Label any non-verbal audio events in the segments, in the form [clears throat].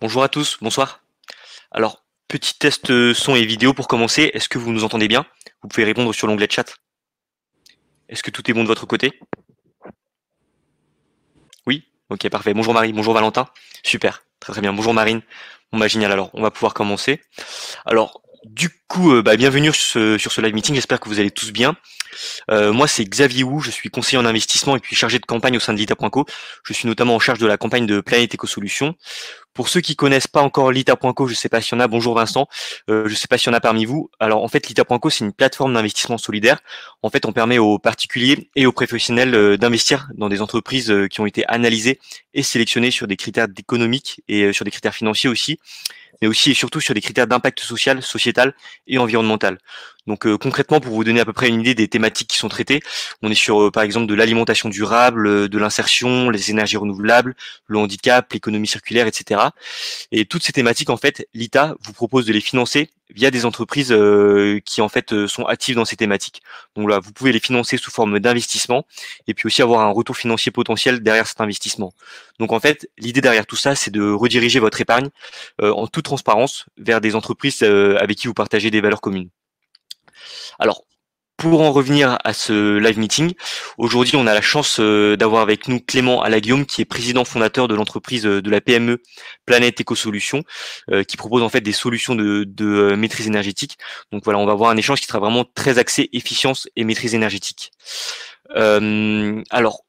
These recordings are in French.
Bonjour à tous, bonsoir. Alors, petit test euh, son et vidéo pour commencer. Est-ce que vous nous entendez bien Vous pouvez répondre sur l'onglet chat. Est-ce que tout est bon de votre côté Oui Ok, parfait. Bonjour Marie, bonjour Valentin. Super, très très bien. Bonjour Marine. Bon bah génial, alors on va pouvoir commencer. Alors, du coup, euh, bah, bienvenue sur ce, live meeting. J'espère que vous allez tous bien. Euh, moi, c'est Xavier Hou, Je suis conseiller en investissement et puis chargé de campagne au sein de l'ITA.co. Je suis notamment en charge de la campagne de Planète Eco Solutions. Pour ceux qui connaissent pas encore l'ITA.co, je sais pas s'il y en a. Bonjour Vincent. je euh, je sais pas s'il y en a parmi vous. Alors, en fait, l'ITA.co, c'est une plateforme d'investissement solidaire. En fait, on permet aux particuliers et aux professionnels d'investir dans des entreprises qui ont été analysées et sélectionnées sur des critères économiques et sur des critères financiers aussi mais aussi et surtout sur les critères d'impact social, sociétal et environnemental. Donc euh, concrètement, pour vous donner à peu près une idée des thématiques qui sont traitées, on est sur euh, par exemple de l'alimentation durable, euh, de l'insertion, les énergies renouvelables, le handicap, l'économie circulaire, etc. Et toutes ces thématiques, en fait, l'ITA vous propose de les financer via des entreprises qui en fait sont actives dans ces thématiques. Donc là, vous pouvez les financer sous forme d'investissement et puis aussi avoir un retour financier potentiel derrière cet investissement. Donc en fait, l'idée derrière tout ça, c'est de rediriger votre épargne en toute transparence vers des entreprises avec qui vous partagez des valeurs communes. Alors, pour en revenir à ce live meeting, aujourd'hui, on a la chance euh, d'avoir avec nous Clément Guillaume, qui est président fondateur de l'entreprise euh, de la PME Planète Éco Solutions, euh, qui propose en fait des solutions de, maîtrise énergétique. Donc voilà, on va avoir un échange qui sera vraiment très axé efficience et maîtrise énergétique. alors,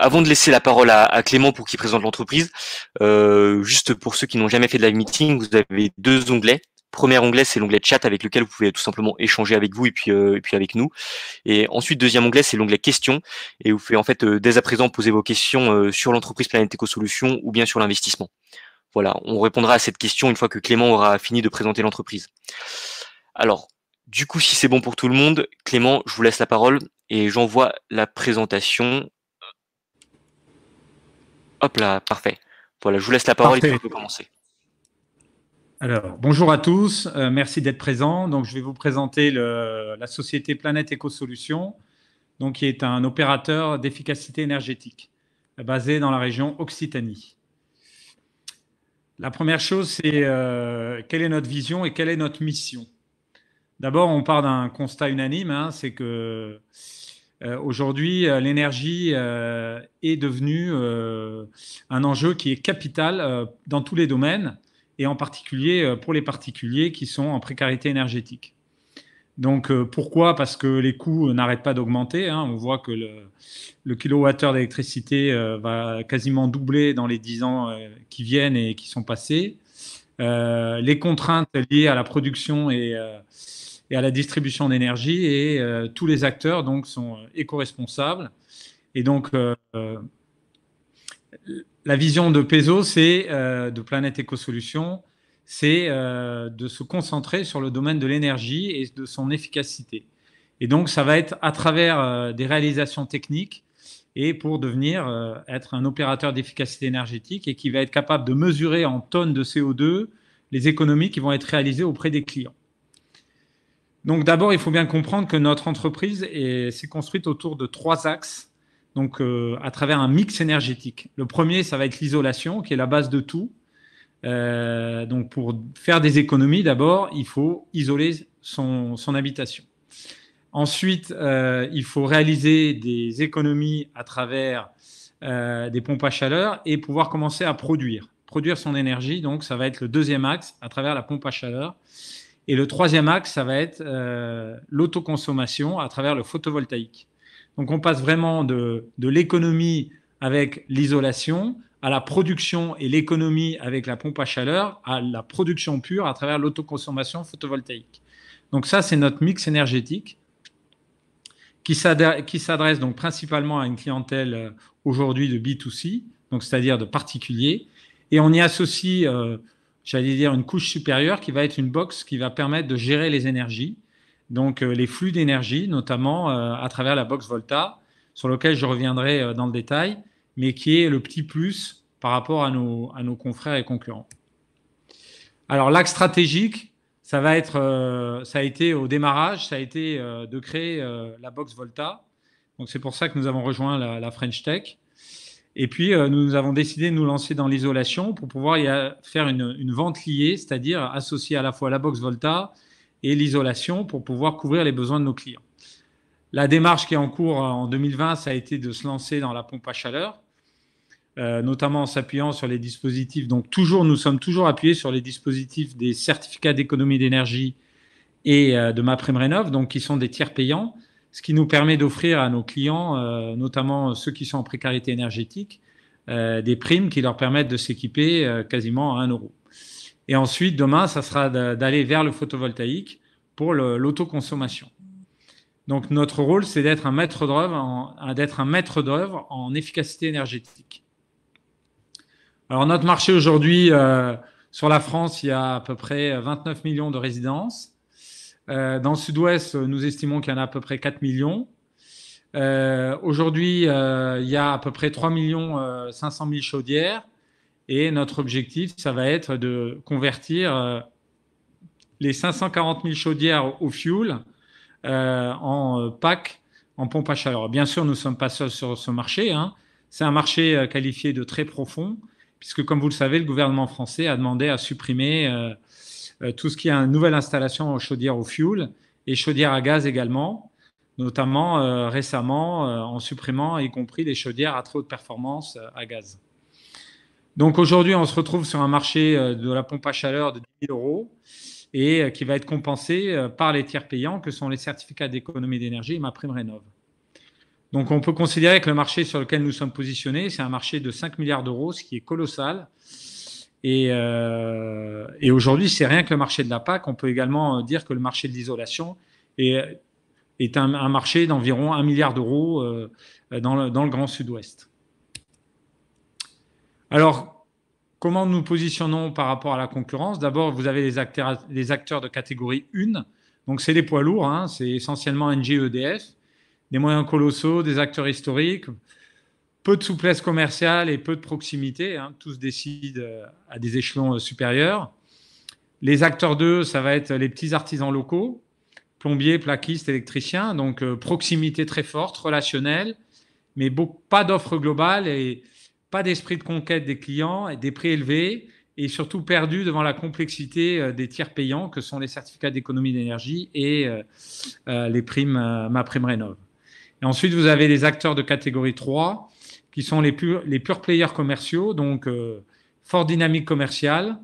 avant de laisser la parole à, Clément pour qu'il présente l'entreprise, juste pour ceux qui n'ont jamais fait de live meeting, vous avez deux onglets Premier onglet, c'est l'onglet chat avec lequel vous pouvez tout simplement échanger avec vous et puis, euh, et puis avec nous. Et ensuite, deuxième onglet, c'est l'onglet questions. Et vous pouvez en fait euh, dès à présent poser vos questions euh, sur l'entreprise Planète Eco Solutions ou bien sur l'investissement. Voilà, on répondra à cette question une fois que Clément aura fini de présenter l'entreprise. Alors, du coup, si c'est bon pour tout le monde, Clément, je vous laisse la parole et j'envoie la présentation. Hop là, parfait. Voilà, je vous laisse la parole et puis commencer. Alors, bonjour à tous, euh, merci d'être présents. Donc, je vais vous présenter la société Planète Éco donc, qui est un opérateur d'efficacité énergétique basé dans la région Occitanie. La première chose, c'est euh, quelle est notre vision et quelle est notre mission D'abord, on part d'un constat unanime, hein, c'est que euh, aujourd'hui, l'énergie est devenue un enjeu qui est capital dans tous les domaines et en particulier euh, pour les particuliers qui sont en précarité énergétique. Donc euh, pourquoi Parce que les coûts euh, n'arrêtent pas d'augmenter. Hein. On voit que le, kilowattheure d'électricité va quasiment doubler dans les dix ans qui viennent et qui sont passés. les contraintes liées à la production et, à la distribution d'énergie et tous les acteurs donc sont éco-responsables. Et donc la vision de Peso, c'est euh, de Planète Éco c'est euh, de se concentrer sur le domaine de l'énergie et de son efficacité. Et donc, ça va être à travers euh, des réalisations techniques et pour devenir être un opérateur d'efficacité énergétique et qui va être capable de mesurer en tonnes de CO2 les économies qui vont être réalisées auprès des clients. Donc, d'abord, il faut bien comprendre que notre entreprise s'est construite autour de trois axes donc euh, à travers un mix énergétique. Le premier, ça va être l'isolation, qui est la base de tout. Euh, donc pour faire des économies, d'abord, il faut isoler son, habitation. Ensuite, euh, il faut réaliser des économies à travers des pompes à chaleur et pouvoir commencer à produire. Produire son énergie, donc ça va être le deuxième axe à travers la pompe à chaleur. Et le troisième axe, ça va être l'autoconsommation à travers le photovoltaïque. Donc on passe vraiment de, l'économie avec l'isolation à la production et l'économie avec la pompe à chaleur à la production pure à travers l'autoconsommation photovoltaïque. Donc ça, c'est notre mix énergétique qui s'adresse donc principalement à une clientèle euh, aujourd'hui de B2C, donc c'est-à-dire de particuliers, et on y associe, euh, j'allais dire, une couche supérieure qui va être une box qui va permettre de gérer les énergies donc euh, les flux d'énergie, notamment euh, à travers la box Volta, sur lequel je reviendrai euh, dans le détail, mais qui est le petit plus par rapport à nos, confrères et concurrents. Alors l'axe stratégique, ça a été au démarrage, ça a été de créer la box Volta. Donc c'est pour ça que nous avons rejoint la, French Tech. Et puis nous avons décidé de nous lancer dans l'isolation pour pouvoir y faire une, une, vente liée, c'est-à-dire associer à la fois la box Volta, et l'isolation pour pouvoir couvrir les besoins de nos clients. La démarche qui est en cours euh, en 2020, ça a été de se lancer dans la pompe à chaleur, euh, notamment en s'appuyant sur les dispositifs. Donc toujours, nous sommes toujours appuyés sur les dispositifs des certificats d'économie d'énergie et euh, de ma prime rénov, donc qui sont des tiers payants, ce qui nous permet d'offrir à nos clients, notamment ceux qui sont en précarité énergétique, des primes qui leur permettent de s'équiper quasiment à 1 euro. Et ensuite, demain, ça sera d'aller vers le photovoltaïque pour l'autoconsommation. Donc notre rôle, c'est d'être un maître d'œuvre, d'être un maître d'œuvre en efficacité énergétique. Alors notre marché aujourd'hui euh, sur la France, il y a à peu près 29 millions de résidences. Euh, dans le Sud-Ouest, nous estimons qu'il y en a à peu près 4 millions. Euh, aujourd'hui, il y a à peu près 3 millions 500 000 chaudières. Et notre objectif, ça va être de convertir euh, les 540 000 chaudières au fuel euh, en euh, PAC, en pompe à chaleur. Bien sûr, nous ne sommes pas seuls sur ce marché. Hein. C'est un marché qualifié de très profond, puisque comme vous le savez, le gouvernement français a demandé à supprimer tout ce qui est une nouvelle installation aux chaudières au fuel et chaudières à gaz également, notamment récemment en supprimant y compris les chaudières à très haute performance à gaz. Donc aujourd'hui, on se retrouve sur un marché euh, de la pompe à chaleur de 10 000 euros et euh, qui va être compensé euh, par les tiers payants que sont les certificats d'économie d'énergie et ma prime rénov. Donc on peut considérer que le marché sur lequel nous sommes positionnés, c'est un marché de 5 milliards d'euros, ce qui est colossal. Et, aujourd'hui, c'est rien que le marché de la PAC. On peut également dire que le marché de l'isolation est, un, marché d'environ 1 milliard d'euros dans le Grand Sud-Ouest. Alors, comment nous positionnons par rapport à la concurrence D'abord, vous avez les acteurs, de catégorie 1. Donc, c'est les poids lourds, hein. c'est essentiellement NGEDF, des moyens colossaux, des acteurs historiques, peu de souplesse commerciale et peu de proximité. Tout hein. tous décident euh, à des échelons euh, supérieurs. Les acteurs 2, ça va être les petits artisans locaux, plombiers, plaquistes, électriciens. Donc, euh, proximité très forte, relationnelle, mais pas d'offre globale et pas d'esprit de conquête des clients, des prix élevés et surtout perdus devant la complexité euh, des tiers payants que sont les certificats d'économie d'énergie et euh, euh, les primes ma prime ensuite, vous avez les acteurs de catégorie 3 qui sont les, purs les pure players commerciaux, donc forte fort dynamique commerciale,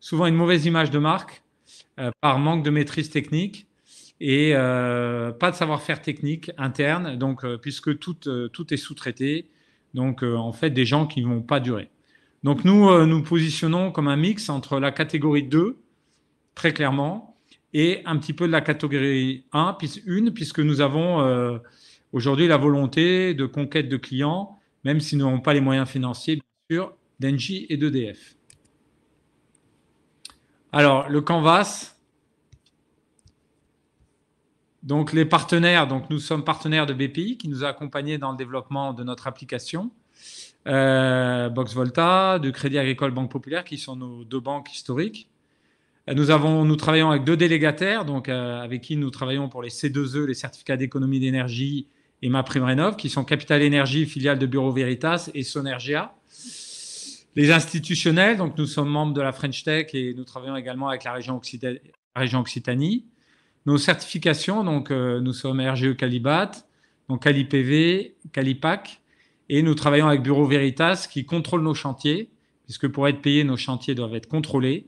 souvent une mauvaise image de marque par manque de maîtrise technique et pas de savoir-faire technique interne, donc puisque tout est sous-traité donc, euh, en fait, des gens qui ne vont pas durer. Donc, nous euh, nous positionnons comme un mix entre la catégorie 2, très clairement, et un petit peu de la catégorie 1, puis une, puisque nous avons euh, aujourd'hui la volonté de conquête de clients, même s'ils nous n'avons pas les moyens financiers, bien sûr, d'Engie et d'EDF. Alors, le canvas, donc les partenaires, donc nous sommes partenaires de BPI qui nous a accompagnés dans le développement de notre application. Euh, Box Volta, de Crédit Agricole Banque Populaire, qui sont nos deux banques historiques. Euh, nous, avons, nous travaillons avec deux délégataires, donc euh, avec qui nous travaillons pour les C2E, les certificats d'économie d'énergie et MaPrimeRénov, qui sont Capital Énergie, filiale de Bureau Veritas, et Sonergia. Les institutionnels, donc nous sommes membres de la French Tech et nous travaillons également avec la région, La région Occitanie. Nos certifications, donc euh, nous sommes RGE Calibat, donc CaliPV, CaliPAC, et nous travaillons avec Bureau Veritas qui contrôle nos chantiers, puisque pour être payés, nos chantiers doivent être contrôlés.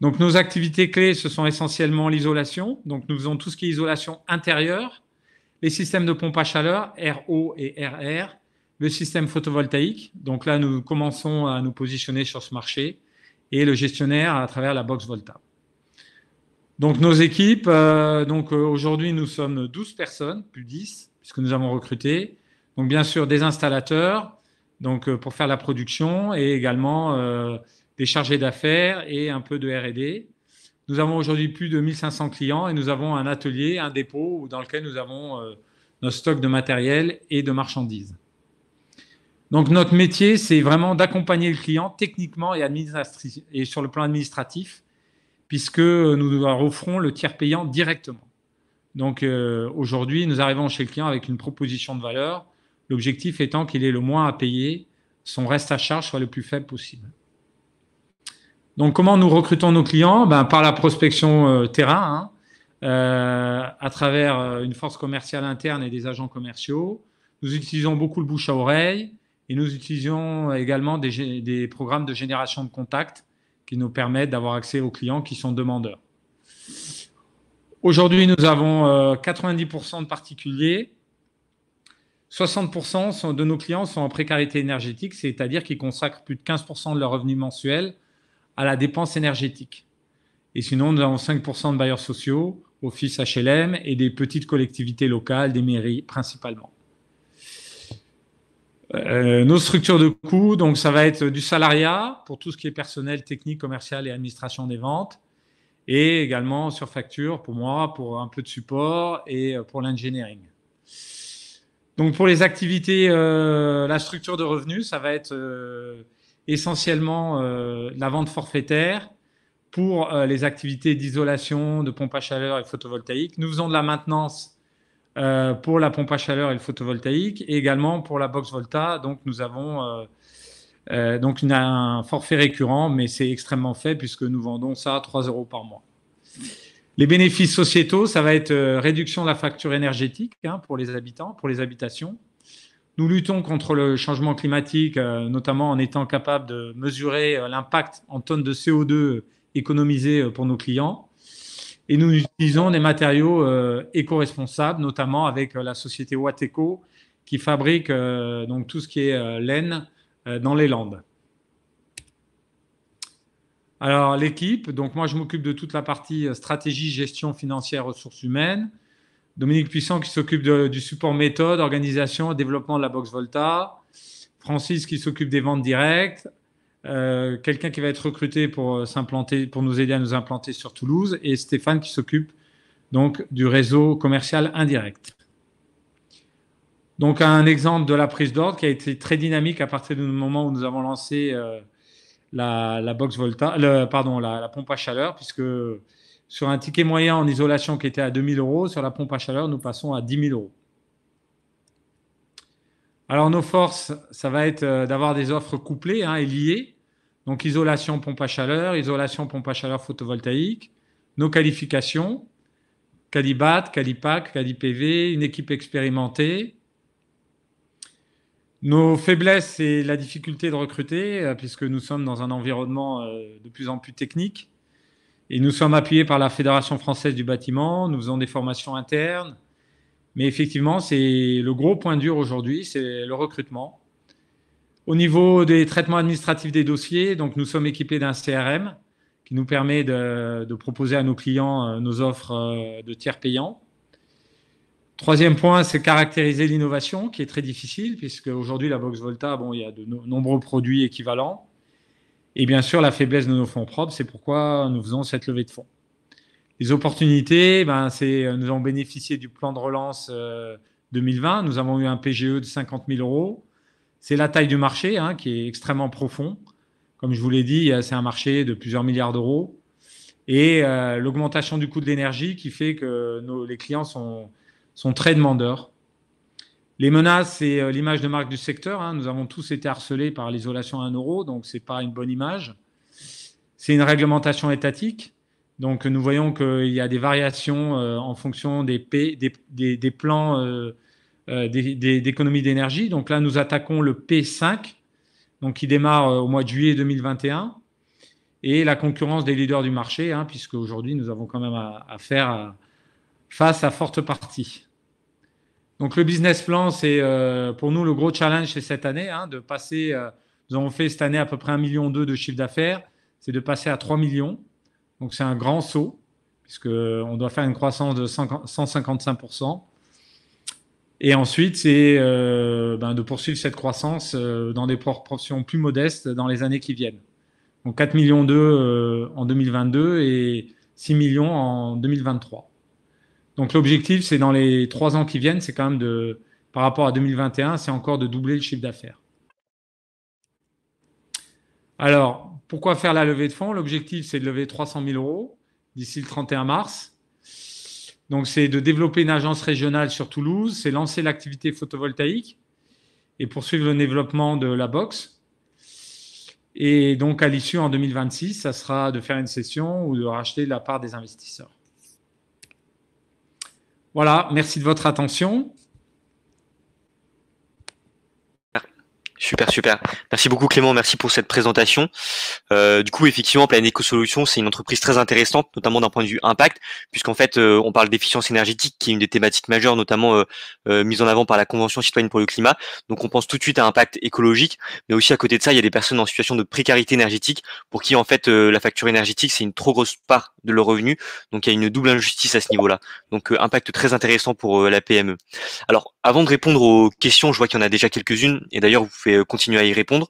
Donc nos activités clés, ce sont essentiellement l'isolation. Donc nous faisons tout ce qui est isolation intérieure, les systèmes de pompe à chaleur, RO et RR, le système photovoltaïque. Donc là, nous commençons à nous positionner sur ce marché et le gestionnaire à travers la box Volta. Donc nos équipes, euh, donc euh, aujourd'hui nous sommes 12 personnes, plus 10, puisque nous avons recruté. Donc bien sûr des installateurs, donc euh, pour faire la production et également des chargés d'affaires et un peu de R&D. Nous avons aujourd'hui plus de 1500 clients et nous avons un atelier, un dépôt dans lequel nous avons nos stocks de matériel et de marchandises. Donc notre métier, c'est vraiment d'accompagner le client techniquement et sur le plan administratif puisque nous leur offrons le tiers payant directement. Donc euh, aujourd'hui, nous arrivons chez le client avec une proposition de valeur, l'objectif étant qu'il ait le moins à payer, son reste à charge soit le plus faible possible. Donc comment nous recrutons nos clients ben, Par la prospection euh, terrain, hein. euh, à travers une force commerciale interne et des agents commerciaux. Nous utilisons beaucoup le bouche à oreille et nous utilisons également des programmes de génération de contacts qui nous permettent d'avoir accès aux clients qui sont demandeurs. Aujourd'hui, nous avons 90% euh, de particuliers. 60% de nos clients sont en précarité énergétique, c'est-à-dire qu'ils consacrent plus de 15% de leur revenu mensuel à la dépense énergétique. Et sinon, nous avons 5% de bailleurs sociaux, office HLM et des petites collectivités locales, des mairies principalement. Euh, nos structures de coûts, donc ça va être du salariat pour tout ce qui est personnel, technique, commercial et administration des ventes, et également sur facture pour moi, pour un peu de support et euh, pour l'engineering. Donc pour les activités, euh, la structure de revenus, ça va être essentiellement la vente forfaitaire pour les activités d'isolation, de pompe à chaleur et photovoltaïque. Nous faisons de la maintenance euh, pour la pompe à chaleur et le photovoltaïque, et également pour la box Volta. Donc, nous avons euh, euh, donc un forfait récurrent, mais c'est extrêmement fait puisque nous vendons ça à 3 euros par mois. Les bénéfices sociétaux, ça va être réduction de la facture énergétique hein, pour les habitants, pour les habitations. Nous luttons contre le changement climatique, notamment en étant capable de mesurer l'impact en tonnes de CO2 économisées pour nos clients. Et nous utilisons des matériaux euh, éco-responsables, notamment avec euh, la société Wateco, qui fabrique euh, donc tout ce qui est laine dans les Landes. Alors l'équipe, donc moi je m'occupe de toute la partie stratégie, gestion financière, ressources humaines. Dominique Puissant qui s'occupe du support méthode, organisation, développement de la box Volta. Francis qui s'occupe des ventes directes, euh, quelqu'un qui va être recruté pour euh, s'implanter, pour nous aider à nous implanter sur Toulouse, et Stéphane qui s'occupe donc du réseau commercial indirect. Donc un exemple de la prise d'ordre qui a été très dynamique à partir du moment où nous avons lancé euh, la, box Volta, pardon, la, la, pompe à chaleur, puisque sur un ticket moyen en isolation qui était à 2000 euros, sur la pompe à chaleur, nous passons à 10 000 euros. Alors, nos forces, ça va être euh, d'avoir des offres couplées hein, et liées. Donc, isolation pompe à chaleur, isolation pompe à chaleur photovoltaïque, nos qualifications, Calibat, Calipac, Calipv, une équipe expérimentée. Nos faiblesses, c'est la difficulté de recruter, euh, puisque nous sommes dans un environnement euh, de plus en plus technique. Et nous sommes appuyés par la Fédération française du bâtiment. Nous faisons des formations internes. Mais effectivement, c'est le gros point dur aujourd'hui, c'est le recrutement. Au niveau des traitements administratifs des dossiers, donc nous sommes équipés d'un CRM qui nous permet de, proposer à nos clients euh, nos offres euh, de tiers payants. Troisième point, c'est caractériser l'innovation, qui est très difficile, puisque aujourd'hui, la Box Volta, bon, il y a de nombreux produits équivalents. Et bien sûr, la faiblesse de nos fonds propres, c'est pourquoi nous faisons cette levée de fonds les opportunités, ben, c'est, euh, nous avons bénéficié du plan de relance 2020. Euh, nous avons eu un PGE de 50 000 euros. C'est la taille du marché hein, qui est extrêmement profond. Comme je vous l'ai dit, euh, c'est un marché de plusieurs milliards d'euros. Et l'augmentation du coût de l'énergie qui fait que nos, les clients sont, sont très demandeurs. Les menaces, c'est l'image de marque du secteur. Hein. Nous avons tous été harcelés par l'isolation à 1 euro, donc ce n'est pas une bonne image. C'est une réglementation étatique donc, nous voyons qu'il y a des variations euh, en fonction des, plans euh, euh, d'économie d'énergie. Donc là, nous attaquons le P5, donc qui démarre au mois de juillet 2021, et la concurrence des leaders du marché, hein, puisque aujourd'hui, nous avons quand même à, faire face à forte partie. Donc le business plan, c'est pour nous le gros challenge, cette année, hein, de passer, nous avons fait cette année à peu près 1,2 million de chiffre d'affaires, c'est de passer à 3 millions. Donc c'est un grand saut, puisqu'on doit faire une croissance de 155%. Et ensuite, c'est euh, ben, de poursuivre cette croissance euh, dans des proportions plus modestes dans les années qui viennent. Donc 4 euh, millions en 2022 et 6 millions en 2023. Donc l'objectif, c'est dans les trois ans qui viennent, c'est quand même de, par rapport à 2021, c'est encore de doubler le chiffre d'affaires. Alors, pourquoi faire la levée de fonds L'objectif, c'est de lever 300 000 euros d'ici le 31 mars. Donc, c'est de développer une agence régionale sur Toulouse, c'est lancer l'activité photovoltaïque et poursuivre le développement de la boxe. Et donc, à l'issue en 2026, ça sera de faire une session ou de racheter la part des investisseurs. Voilà, merci de votre attention. Super, super. Merci beaucoup Clément, merci pour cette présentation. Euh, du coup, effectivement, Plan Eco Solutions, c'est une entreprise très intéressante, notamment d'un point de vue impact, puisqu'en fait, euh, on parle d'efficience énergétique, qui est une des thématiques majeures, notamment euh, mise en avant par la Convention citoyenne pour le climat. Donc, on pense tout de suite à impact écologique, mais aussi à côté de ça, il y a des personnes en situation de précarité énergétique, pour qui en fait la facture énergétique, c'est une trop grosse part de leur revenu. Donc, il y a une double injustice à ce niveau-là. Donc, impact très intéressant pour la PME. Alors, avant de répondre aux questions, je vois qu'il y en a déjà quelques-unes, et d'ailleurs, vous vais euh, continuer à y répondre.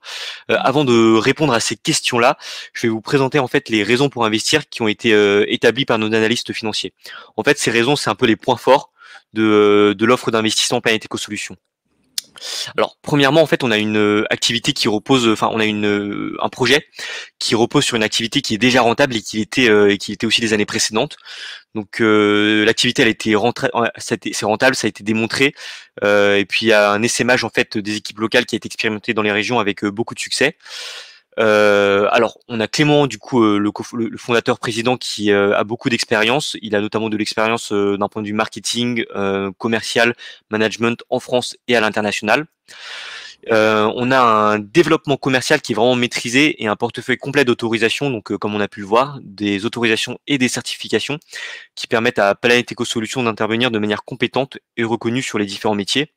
Euh, avant de répondre à ces questions-là, je vais vous présenter en fait les raisons pour investir qui ont été euh, établies par nos analystes financiers. En fait, ces raisons, c'est un peu les points forts de, l'offre d'investissement Planète Eco Solutions alors, premièrement, en fait, on a une euh, activité qui repose, euh, enfin, on a une euh, un projet qui repose sur une activité qui est déjà rentable et qui était et qui était aussi des années précédentes. Donc, l'activité, elle a été c'est rentable, ça a été démontré. et puis, il y a un essaimage en fait des équipes locales qui a été expérimenté dans les régions avec beaucoup de succès. Euh, alors, on a Clément, du coup, euh, le, fondateur président qui euh, a beaucoup d'expérience. Il a notamment de l'expérience d'un point de vue marketing, commercial, management en France et à l'international. on a un développement commercial qui est vraiment maîtrisé et un portefeuille complet d'autorisations, donc comme on a pu le voir, des autorisations et des certifications qui permettent à Planet Eco Solutions d'intervenir de manière compétente et reconnue sur les différents métiers.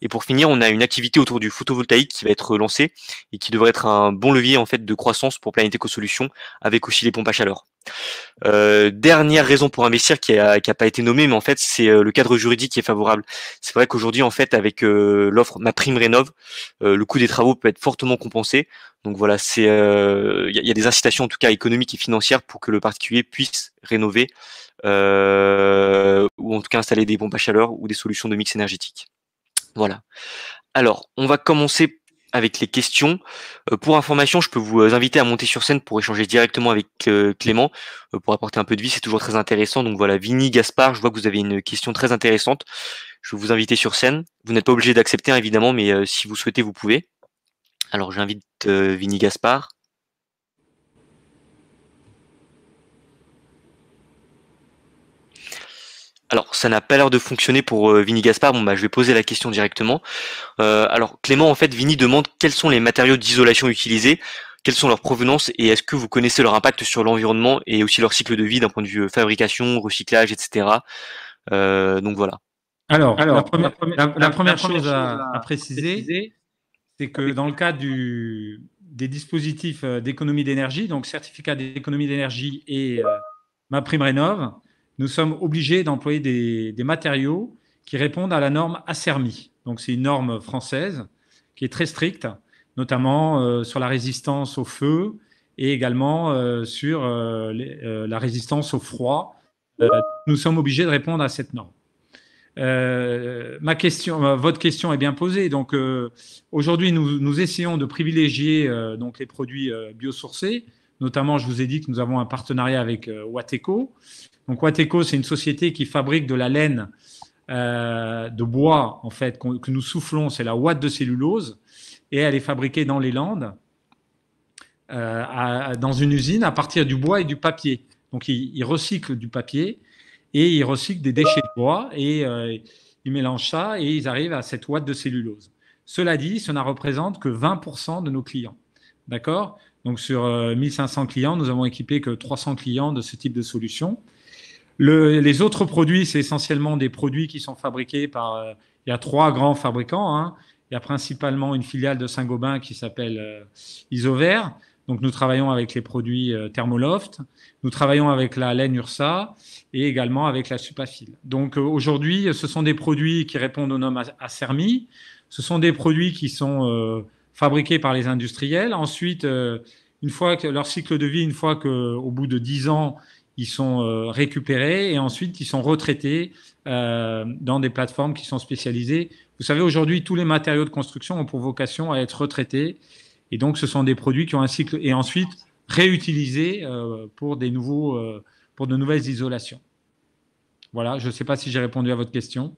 Et pour finir, on a une activité autour du photovoltaïque qui va être lancée et qui devrait être un bon levier en fait de croissance pour Planète Eco Solutions avec aussi les pompes à chaleur. Euh, dernière raison pour investir qui n'a qui a pas été nommée, mais en fait c'est euh, le cadre juridique qui est favorable. C'est vrai qu'aujourd'hui en fait avec euh, l'offre Ma Prime Rénov, le coût des travaux peut être fortement compensé. Donc voilà, c'est il y, a des incitations en tout cas économiques et financières pour que le particulier puisse rénover ou en tout cas installer des pompes à chaleur ou des solutions de mix énergétique. Voilà. Alors, on va commencer avec les questions. Euh, pour information, je peux vous euh, inviter à monter sur scène pour échanger directement avec euh, Clément, pour apporter un peu de vie, c'est toujours très intéressant. Donc voilà, Vini, Gaspard, je vois que vous avez une question très intéressante. Je vais vous inviter sur scène. Vous n'êtes pas obligé d'accepter, hein, évidemment, mais si vous souhaitez, vous pouvez. Alors j'invite Vini Gaspard. alors, ça n'a pas l'air de fonctionner pour euh, Vinny Vini Gaspard. bah, je vais poser la question directement. Euh, alors, Clément, en fait, Vini demande quels sont les matériaux d'isolation utilisés, quelles sont leurs provenances et est-ce que vous connaissez leur impact sur l'environnement et aussi leur cycle de vie d'un point de vue euh, fabrication, recyclage, etc. donc voilà. Alors, la, première, chose, à, préciser, c'est que dans le cas des dispositifs d'économie d'énergie, donc certificat d'économie d'énergie et ma prime rénov', nous sommes obligés d'employer des, matériaux qui répondent à la norme ACERMI. Donc, c'est une norme française qui est très stricte, notamment euh, sur la résistance au feu et également euh, sur euh, la résistance au froid. nous sommes obligés de répondre à cette norme. ma question, votre question est bien posée. Donc aujourd'hui, nous, essayons de privilégier donc les produits biosourcés. Notamment, je vous ai dit que nous avons un partenariat avec Wateco donc Wateco, c'est une société qui fabrique de la laine euh, de bois, en fait, que nous soufflons. C'est la ouate de cellulose et elle est fabriquée dans les Landes, euh, dans une usine, à partir du bois et du papier. Donc ils, recyclent du papier et ils recyclent des déchets de bois et euh, ils mélangent ça et ils arrivent à cette ouate de cellulose. Cela dit, cela ne représente que 20% de nos clients. D'accord donc sur 1500 clients, nous avons équipé que 300 clients de ce type de solution les autres produits, c'est essentiellement des produits qui sont fabriqués par. Euh, il y a trois grands fabricants. Hein. Il y a principalement une filiale de Saint-Gobain qui s'appelle euh, Isover. Donc nous travaillons avec les produits euh, Thermoloft. Nous travaillons avec la laine Ursa et également avec la Supafil. Donc aujourd'hui, ce sont des produits qui répondent au nom Acermi. Ce sont des produits qui sont fabriqués par les industriels. Ensuite, une fois que leur cycle de vie, une fois qu'au bout de dix ans, sont euh, récupérés et ensuite ils sont retraités euh, dans des plateformes qui sont spécialisées. Vous savez, aujourd'hui, tous les matériaux de construction ont pour vocation à être retraités. Et donc, ce sont des produits qui ont un cycle et ensuite réutilisés euh, pour, des nouveaux, pour de nouvelles isolations. Voilà, je ne sais pas si j'ai répondu à votre question.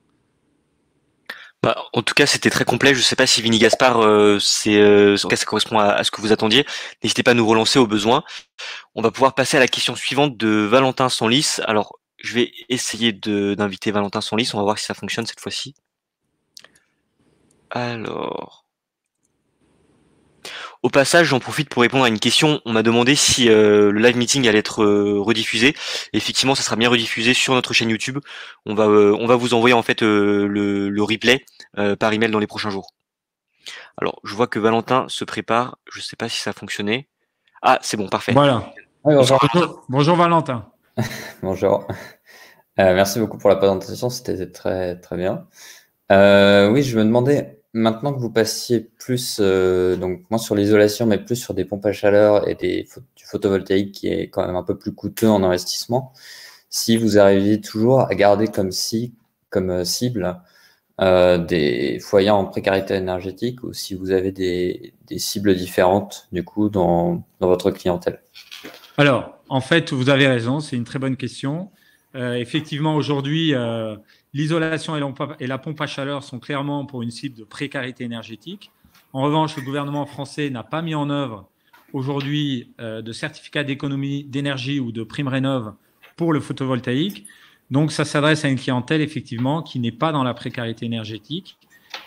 Bah, en tout cas, c'était très complet. Je ne sais pas si Vinny Gaspard, euh, c'est, euh, cas, ça correspond à, ce que vous attendiez. N'hésitez pas à nous relancer au besoin. On va pouvoir passer à la question suivante de Valentin Sanlis. Alors, je vais essayer d'inviter Valentin Sonlis, On va voir si ça fonctionne cette fois-ci. Alors, au passage, j'en profite pour répondre à une question. On m'a demandé si euh, le live meeting allait être euh, rediffusé. Effectivement, ça sera bien rediffusé sur notre chaîne YouTube. On va, euh, on va vous envoyer en fait le, le, replay par email dans les prochains jours. Alors, je vois que Valentin se prépare. Je ne sais pas si ça a fonctionné. Ah, c'est bon, parfait. Voilà. Bonjour, Bonjour Valentin. [laughs] Bonjour. merci beaucoup pour la présentation. C'était très très bien. oui, je me demandais maintenant que vous passiez plus, euh, donc moins sur l'isolation, mais plus sur des pompes à chaleur et des, du photovoltaïque qui est quand même un peu plus coûteux en investissement, si vous arriviez toujours à garder comme, si, comme euh, cible euh, des foyers en précarité énergétique ou si vous avez des, cibles différentes du coup dans, votre clientèle Alors, en fait, vous avez raison, c'est une très bonne question. effectivement, aujourd'hui, L'isolation et la pompe à chaleur sont clairement pour une cible de précarité énergétique. En revanche, le gouvernement français n'a pas mis en œuvre aujourd'hui euh, de certificat d'économie d'énergie ou de prime rénov pour le photovoltaïque. Donc, ça s'adresse à une clientèle effectivement qui n'est pas dans la précarité énergétique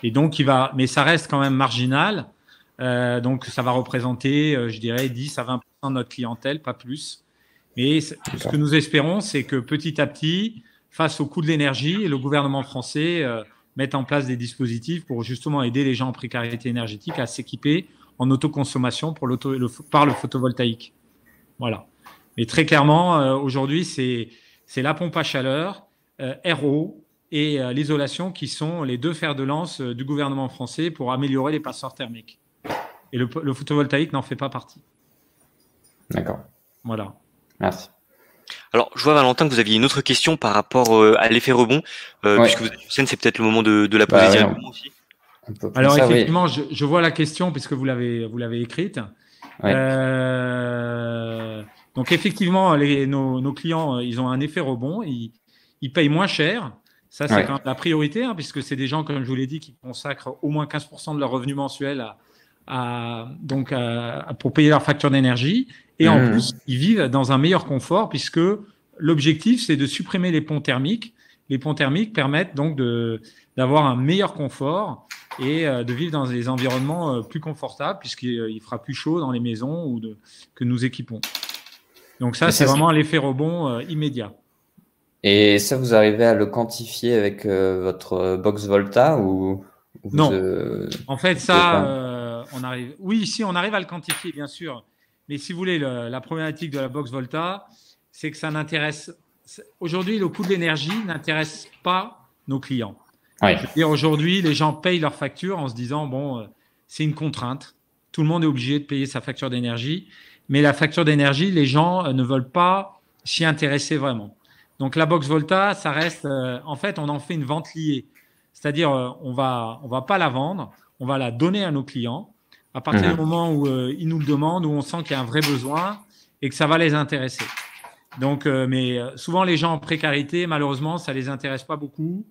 et donc il va, mais ça reste quand même marginal. Euh, donc, ça va représenter, euh, je dirais, 10 à 20 de notre clientèle, pas plus. Mais ce que nous espérons, c'est que petit à petit, face au coût de l'énergie, le gouvernement français euh, met en place des dispositifs pour justement aider les gens en précarité énergétique à s'équiper en autoconsommation par le photovoltaïque. Voilà. Mais très clairement, euh, aujourd'hui, c'est, la pompe à chaleur, euh, RO et l'isolation qui sont les deux fers de lance du gouvernement français pour améliorer les passeurs thermiques. Et le, le photovoltaïque n'en fait pas partie. D'accord. Voilà. Merci. Alors, je vois Valentin que vous aviez une autre question par rapport euh, à l'effet rebond, euh, puisque vous êtes sur scène, c'est peut-être le moment de, la poser bah, directement aussi. Alors effectivement, je, vois la question puisque vous l'avez vous l'avez écrite. Euh, donc effectivement, nos, clients, ils ont un effet rebond, ils, ils payent moins cher. Ça, c'est quand même la priorité, hein, puisque c'est des gens, comme je vous l'ai dit, qui consacrent au moins 15% de leur revenu mensuel à, donc pour payer leur facture d'énergie. Et en mmh. plus, ils vivent dans un meilleur confort puisque l'objectif, c'est de supprimer les ponts thermiques. Les ponts thermiques permettent donc d'avoir un meilleur confort et euh, de vivre dans des environnements euh, plus confortables puisqu'il euh, fera plus chaud dans les maisons ou de, que nous équipons. Donc ça, c'est vraiment l'effet rebond immédiat. Et ça, vous arrivez à le quantifier avec votre box Volta ou Non. en fait, ça, on arrive. Oui, si on arrive à le quantifier, bien sûr. Mais si vous voulez, la problématique de la box Volta, c'est que ça n'intéresse. Aujourd'hui, le coût de l'énergie n'intéresse pas nos clients. Et aujourd'hui, les gens payent leur facture en se disant bon, euh, c'est une contrainte. Tout le monde est obligé de payer sa facture d'énergie. Mais la facture d'énergie, les gens euh, ne veulent pas s'y intéresser vraiment. Donc la box Volta, ça reste. Euh, en fait, on en fait une vente liée. C'est-à-dire, on va, on va pas la vendre, on va la donner à nos clients. À partir du mhm. moment où euh, ils nous le demandent, où on sent qu'il y a un vrai besoin et que ça va les intéresser. Donc, euh, mais euh, souvent les gens en précarité, malheureusement, ça les intéresse pas beaucoup.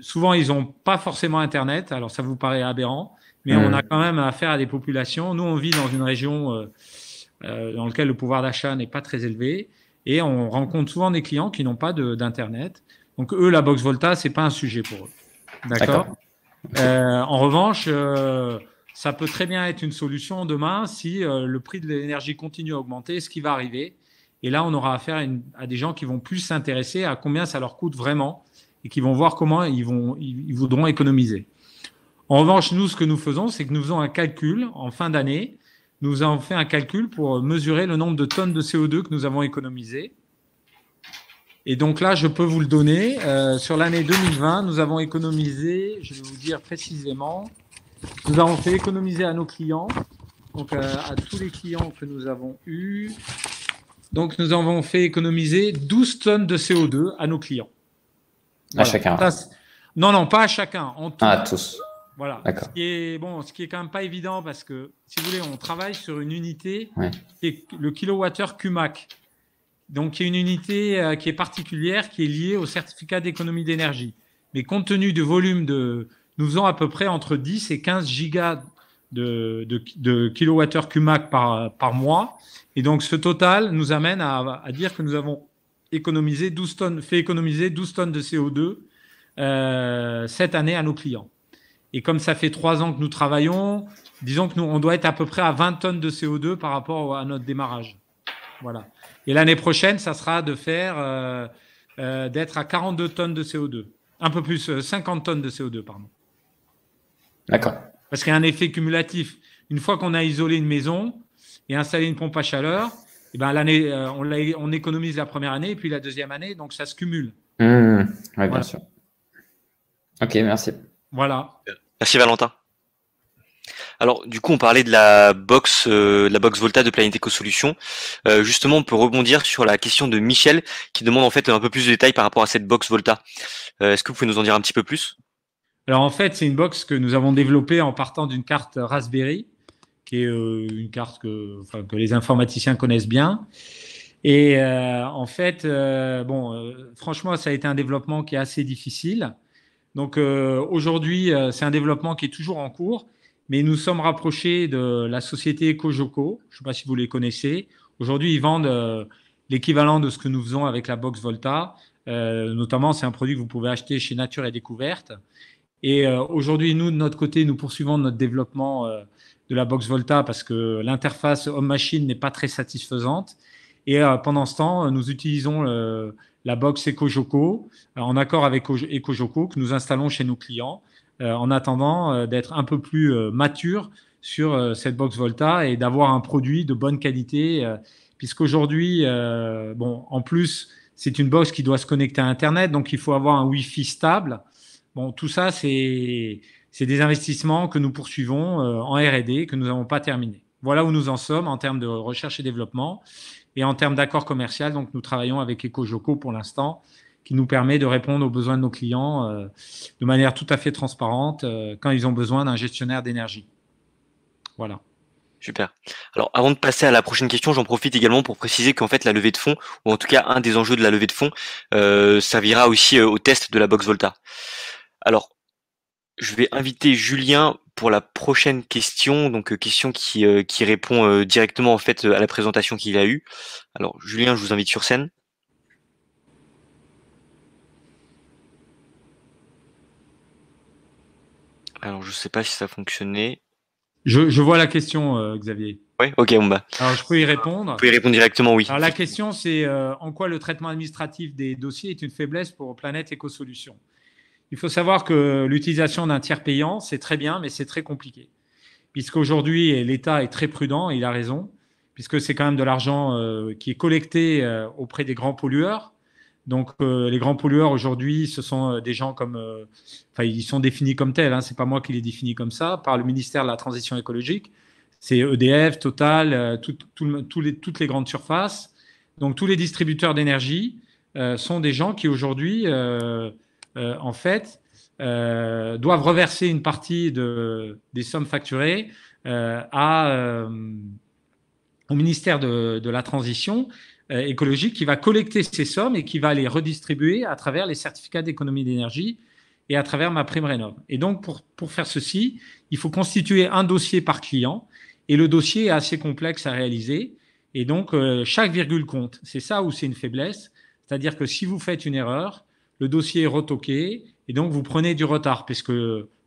souvent, ils n'ont pas forcément Internet. Alors, ça vous paraît aberrant, mais on mhm. a quand même affaire à des populations. Nous, on vit dans une région dans laquelle le pouvoir d'achat n'est pas très élevé, et on rencontre souvent des clients qui n'ont pas d'internet. Donc, eux, la box Volta, c'est pas un sujet pour eux. D'accord. Euh, en revanche, euh, ça peut très bien être une solution demain si euh, le prix de l'énergie continue à augmenter, ce qui va arriver. Et là, on aura affaire à, des gens qui vont plus s'intéresser à combien ça leur coûte vraiment et qui vont voir comment ils, vont, ils, voudront économiser. En revanche, nous, ce que nous faisons, c'est que nous faisons un calcul en fin d'année. Nous avons fait un calcul pour mesurer le nombre de tonnes de CO2 que nous avons économisées et donc là, je peux vous le donner. Euh, sur l'année 2020, nous avons économisé, je vais vous dire précisément, nous avons fait économiser à nos clients, donc à tous les clients que nous avons eus, donc nous avons fait économiser 12 tonnes de CO2 à nos clients. À chacun Non, non, pas à chacun. à ah, tous. Voilà. Ce qui est bon, ce qui est quand même pas évident parce que si vous voulez, on travaille sur une unité c'est le kilowattheure CUMAC. Donc, il y a une unité euh, qui est particulière, qui est liée au certificat d'économie d'énergie. Mais compte tenu du volume de, nous faisons à peu près entre 10 et 15 gigas de, de, de kilowattheures CUMAC par, mois. Et donc, ce total nous amène à, dire que nous avons 12 tonnes, fait économiser 12 tonnes de CO2 euh, cette année à nos clients. Et comme ça fait trois ans que nous travaillons, disons que nous, on doit être à peu près à 20 tonnes de CO2 par rapport à notre démarrage. Voilà. Et l'année prochaine, ça sera de faire euh, euh, d'être à 42 tonnes de CO2. Un peu plus, 50 euh, tonnes de CO2, pardon. D'accord. Parce qu'il y a un effet cumulatif. Une fois qu'on a isolé une maison et installé une pompe à chaleur, eh ben, l'année, on, on, économise la première année et puis la deuxième année, donc ça se cumule. Mmh, mmh, mmh. oui, bien sûr. Ok, merci. Voilà. Merci Valentin. Alors, du coup, on parlait de la box, euh, la box Volta de Planet Eco Solutions. Euh, justement, on peut rebondir sur la question de Michel qui demande en fait un peu plus de détails par rapport à cette box Volta. Euh, est-ce que vous pouvez nous en dire un petit peu plus Alors, en fait, c'est une box que nous avons développée en partant d'une carte Raspberry, qui est une carte que, les informaticiens connaissent bien. Et en fait, bon, franchement, ça a été un développement qui est assez difficile. Donc aujourd'hui, c'est un développement qui est toujours en cours mais nous sommes rapprochés de la société Kojoko. Je ne sais pas si vous les connaissez. Aujourd'hui, ils vendent euh, l'équivalent de ce que nous faisons avec la box Volta. Euh, notamment, c'est un produit que vous pouvez acheter chez Nature et Découverte. Et euh, aujourd'hui, nous, de notre côté, nous poursuivons notre développement de la box Volta parce que l'interface homme-machine n'est pas très satisfaisante. Et pendant ce temps, nous utilisons la box EcoJoco en accord avec EcoJoco que nous installons chez nos clients euh, en attendant euh, d'être un peu plus euh, mature sur cette box Volta et d'avoir un produit de bonne qualité. Puisqu'aujourd'hui, bon, en plus, c'est une box qui doit se connecter à Internet, donc il faut avoir un Wi-Fi stable. Bon, tout ça, c'est des investissements que nous poursuivons en RD, que nous n'avons pas terminés. Voilà où nous en sommes en termes de recherche et développement. Et en termes d'accord commercial, donc nous travaillons avec EcoJoco pour l'instant qui nous permet de répondre aux besoins de nos clients euh, de manière tout à fait transparente euh, quand ils ont besoin d'un gestionnaire d'énergie. Voilà. Super. Alors, avant de passer à la prochaine question, j'en profite également pour préciser qu'en fait, la levée de fonds, ou en tout cas un des enjeux de la levée de fonds, euh, servira aussi au test de la box Volta. Alors, je vais inviter Julien pour la prochaine question, donc question qui, qui répond directement en fait à la présentation qu'il a eue. Alors, Julien, je vous invite sur scène. Alors, je ne sais pas si ça fonctionnait. Je, vois la question, euh, Xavier. Oui, ok, on va. Bah. Alors, je peux y répondre. Vous pouvez y répondre directement, oui. Alors, la question, c'est euh, en quoi le traitement administratif des dossiers est une faiblesse pour Planète éco Il faut savoir que l'utilisation d'un tiers payant, c'est très bien, mais c'est très compliqué. Puisqu'aujourd'hui, l'État est très prudent, il a raison, puisque c'est quand même de l'argent euh, qui est collecté auprès des grands pollueurs donc, euh, les grands pollueurs aujourd'hui, ce sont euh, des gens comme, euh, enfin, ils sont définis comme tels. Hein, c'est pas moi qui les définis comme ça par le ministère de la Transition écologique. C'est EDF, Total, toutes les grandes surfaces. Donc, tous les distributeurs d'énergie sont des gens qui aujourd'hui, en fait, doivent reverser une partie des sommes facturées au ministère de, de la Transition euh, écologique qui va collecter ces sommes et qui va les redistribuer à travers les certificats d'économie d'énergie et à travers ma prime rénov. Et donc, pour, pour faire ceci, il faut constituer un dossier par client et le dossier est assez complexe à réaliser. Et donc, euh, chaque virgule compte. C'est ça où c'est une faiblesse. C'est-à-dire que si vous faites une erreur, le dossier est retoqué et donc vous prenez du retard puisque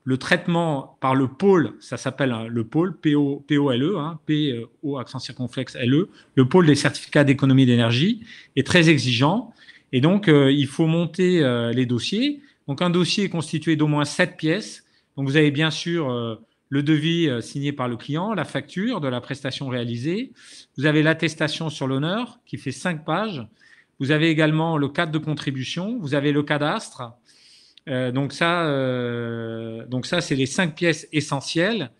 le traitement par le pôle, ça s'appelle hein, le pôle, p o p o e, hein, euh, accent circonflexe L-E, le pôle des certificats d'économie d'énergie est très exigeant. Et donc, euh, il faut monter euh, les dossiers. Donc, un dossier est constitué d'au moins sept pièces. Donc, vous avez bien sûr le devis signé par le client, la facture de la prestation réalisée. Vous avez l'attestation sur l'honneur qui fait cinq pages. Vous avez également le cadre de contribution. Vous avez le cadastre. Euh, euh, donc ça, c'est les cinq pièces essentielles.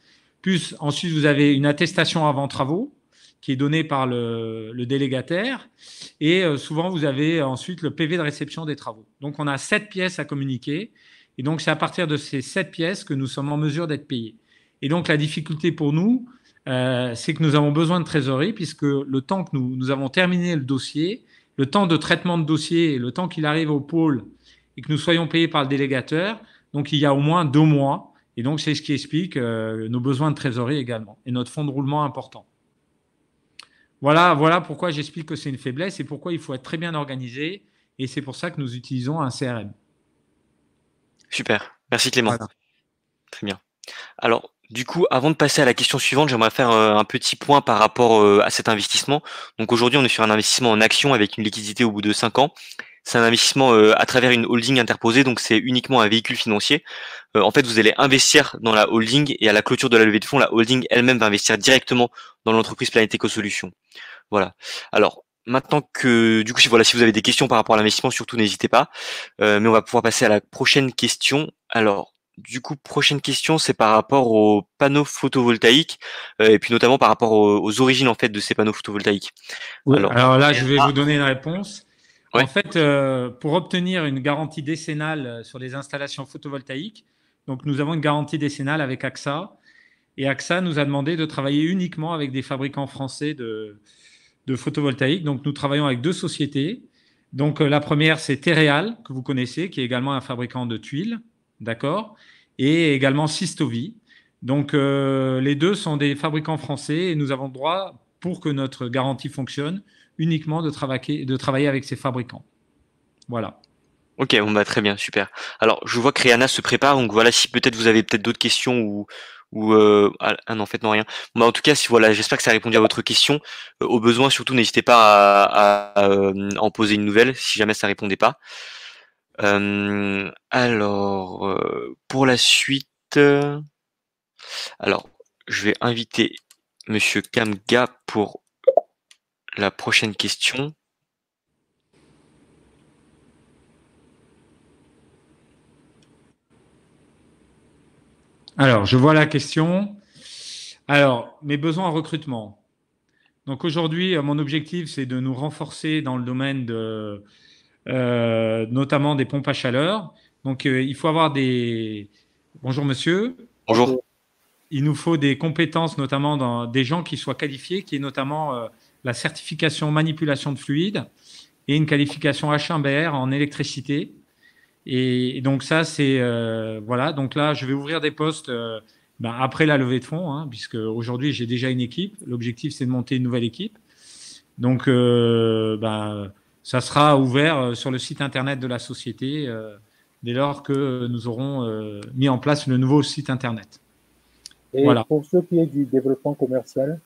Plus ensuite, vous avez une attestation avant travaux qui est donnée par le, délégataire. Et euh, souvent, vous avez ensuite le PV de réception des travaux. Donc on a sept pièces à communiquer. Et donc c'est à partir de ces sept pièces que nous sommes en mesure d'être payés. Et donc la difficulté pour nous, c'est que nous avons besoin de trésorerie puisque le temps que nous, avons terminé le dossier, le temps de traitement de dossier le temps qu'il arrive au pôle et que nous soyons payés par le délégateur, Donc, il y a au moins deux mois. Et donc, c'est ce qui explique euh, nos besoins de trésorerie également et notre fonds de roulement important. Voilà, voilà pourquoi j'explique que c'est une faiblesse et pourquoi il faut être très bien organisé. Et c'est pour ça que nous utilisons un CRM. Super. Merci Clément. Très bien. Alors, du coup, avant de passer à la question suivante, j'aimerais faire euh, un petit point par rapport euh, à cet investissement. Donc aujourd'hui, on est sur un investissement en action avec une liquidité au bout de cinq ans c'est un investissement euh, à travers une holding interposée, donc c'est uniquement un véhicule financier. Euh, en fait, vous allez investir dans la holding et à la clôture de la levée de fonds, la holding elle-même va investir directement dans l'entreprise Planète Eco Voilà. Alors, maintenant que du coup si voilà si vous avez des questions par rapport à l'investissement surtout n'hésitez pas euh, mais on va pouvoir passer à la prochaine question alors du coup prochaine question c'est par rapport aux panneaux photovoltaïques et puis notamment par rapport aux, origines en fait de ces panneaux photovoltaïques alors, là je vais ah. vous donner une réponse en fait, euh, pour obtenir une garantie décennale euh, sur les installations photovoltaïques, nous avons une garantie décennale avec AXA. Et AXA nous a demandé de travailler uniquement avec des fabricants français de, photovoltaïque. Donc nous travaillons avec deux sociétés. Donc euh, la première, c'est Téréal, que vous connaissez, qui est également un fabricant de tuiles, d'accord Et également Sistovi. Donc les deux sont des fabricants français et nous avons droit, pour que notre garantie fonctionne, uniquement de travailler, de travailler avec ses fabricants. Voilà. Ok, on va bah, très bien, super. Alors, je vois que Rihanna se prépare, donc voilà, si peut-être vous avez peut-être d'autres questions ou, ou euh, ah, ah non, en fait rien. Bah, en tout cas, si, voilà, j'espère que ça a répondu à votre question. Euh, au besoin, surtout, n'hésitez pas à, euh, en poser une nouvelle si jamais ça répondait pas. Euh, alors, pour la suite, alors je vais inviter Monsieur Kamga pour la prochaine question. Alors, je vois la question. Alors, mes besoins en recrutement. Donc aujourd'hui, euh, mon objectif, c'est de nous renforcer dans le domaine de, euh, notamment des pompes à chaleur. Donc euh, il faut avoir des... Bonjour monsieur. Bonjour. Il nous faut des compétences, notamment dans des gens qui soient qualifiés, qui est notamment la certification manipulation de fluide et une qualification H1BR en électricité. Et, donc ça, c'est euh, voilà. Donc là, je vais ouvrir des postes euh, ben, après la levée de fonds, hein, puisque aujourd'hui j'ai déjà une équipe. L'objectif, c'est de monter une nouvelle équipe. Donc euh, ben, ça sera ouvert sur le site internet de la société dès lors que nous aurons mis en place le nouveau site internet. Et voilà. pour ce qui est du développement commercial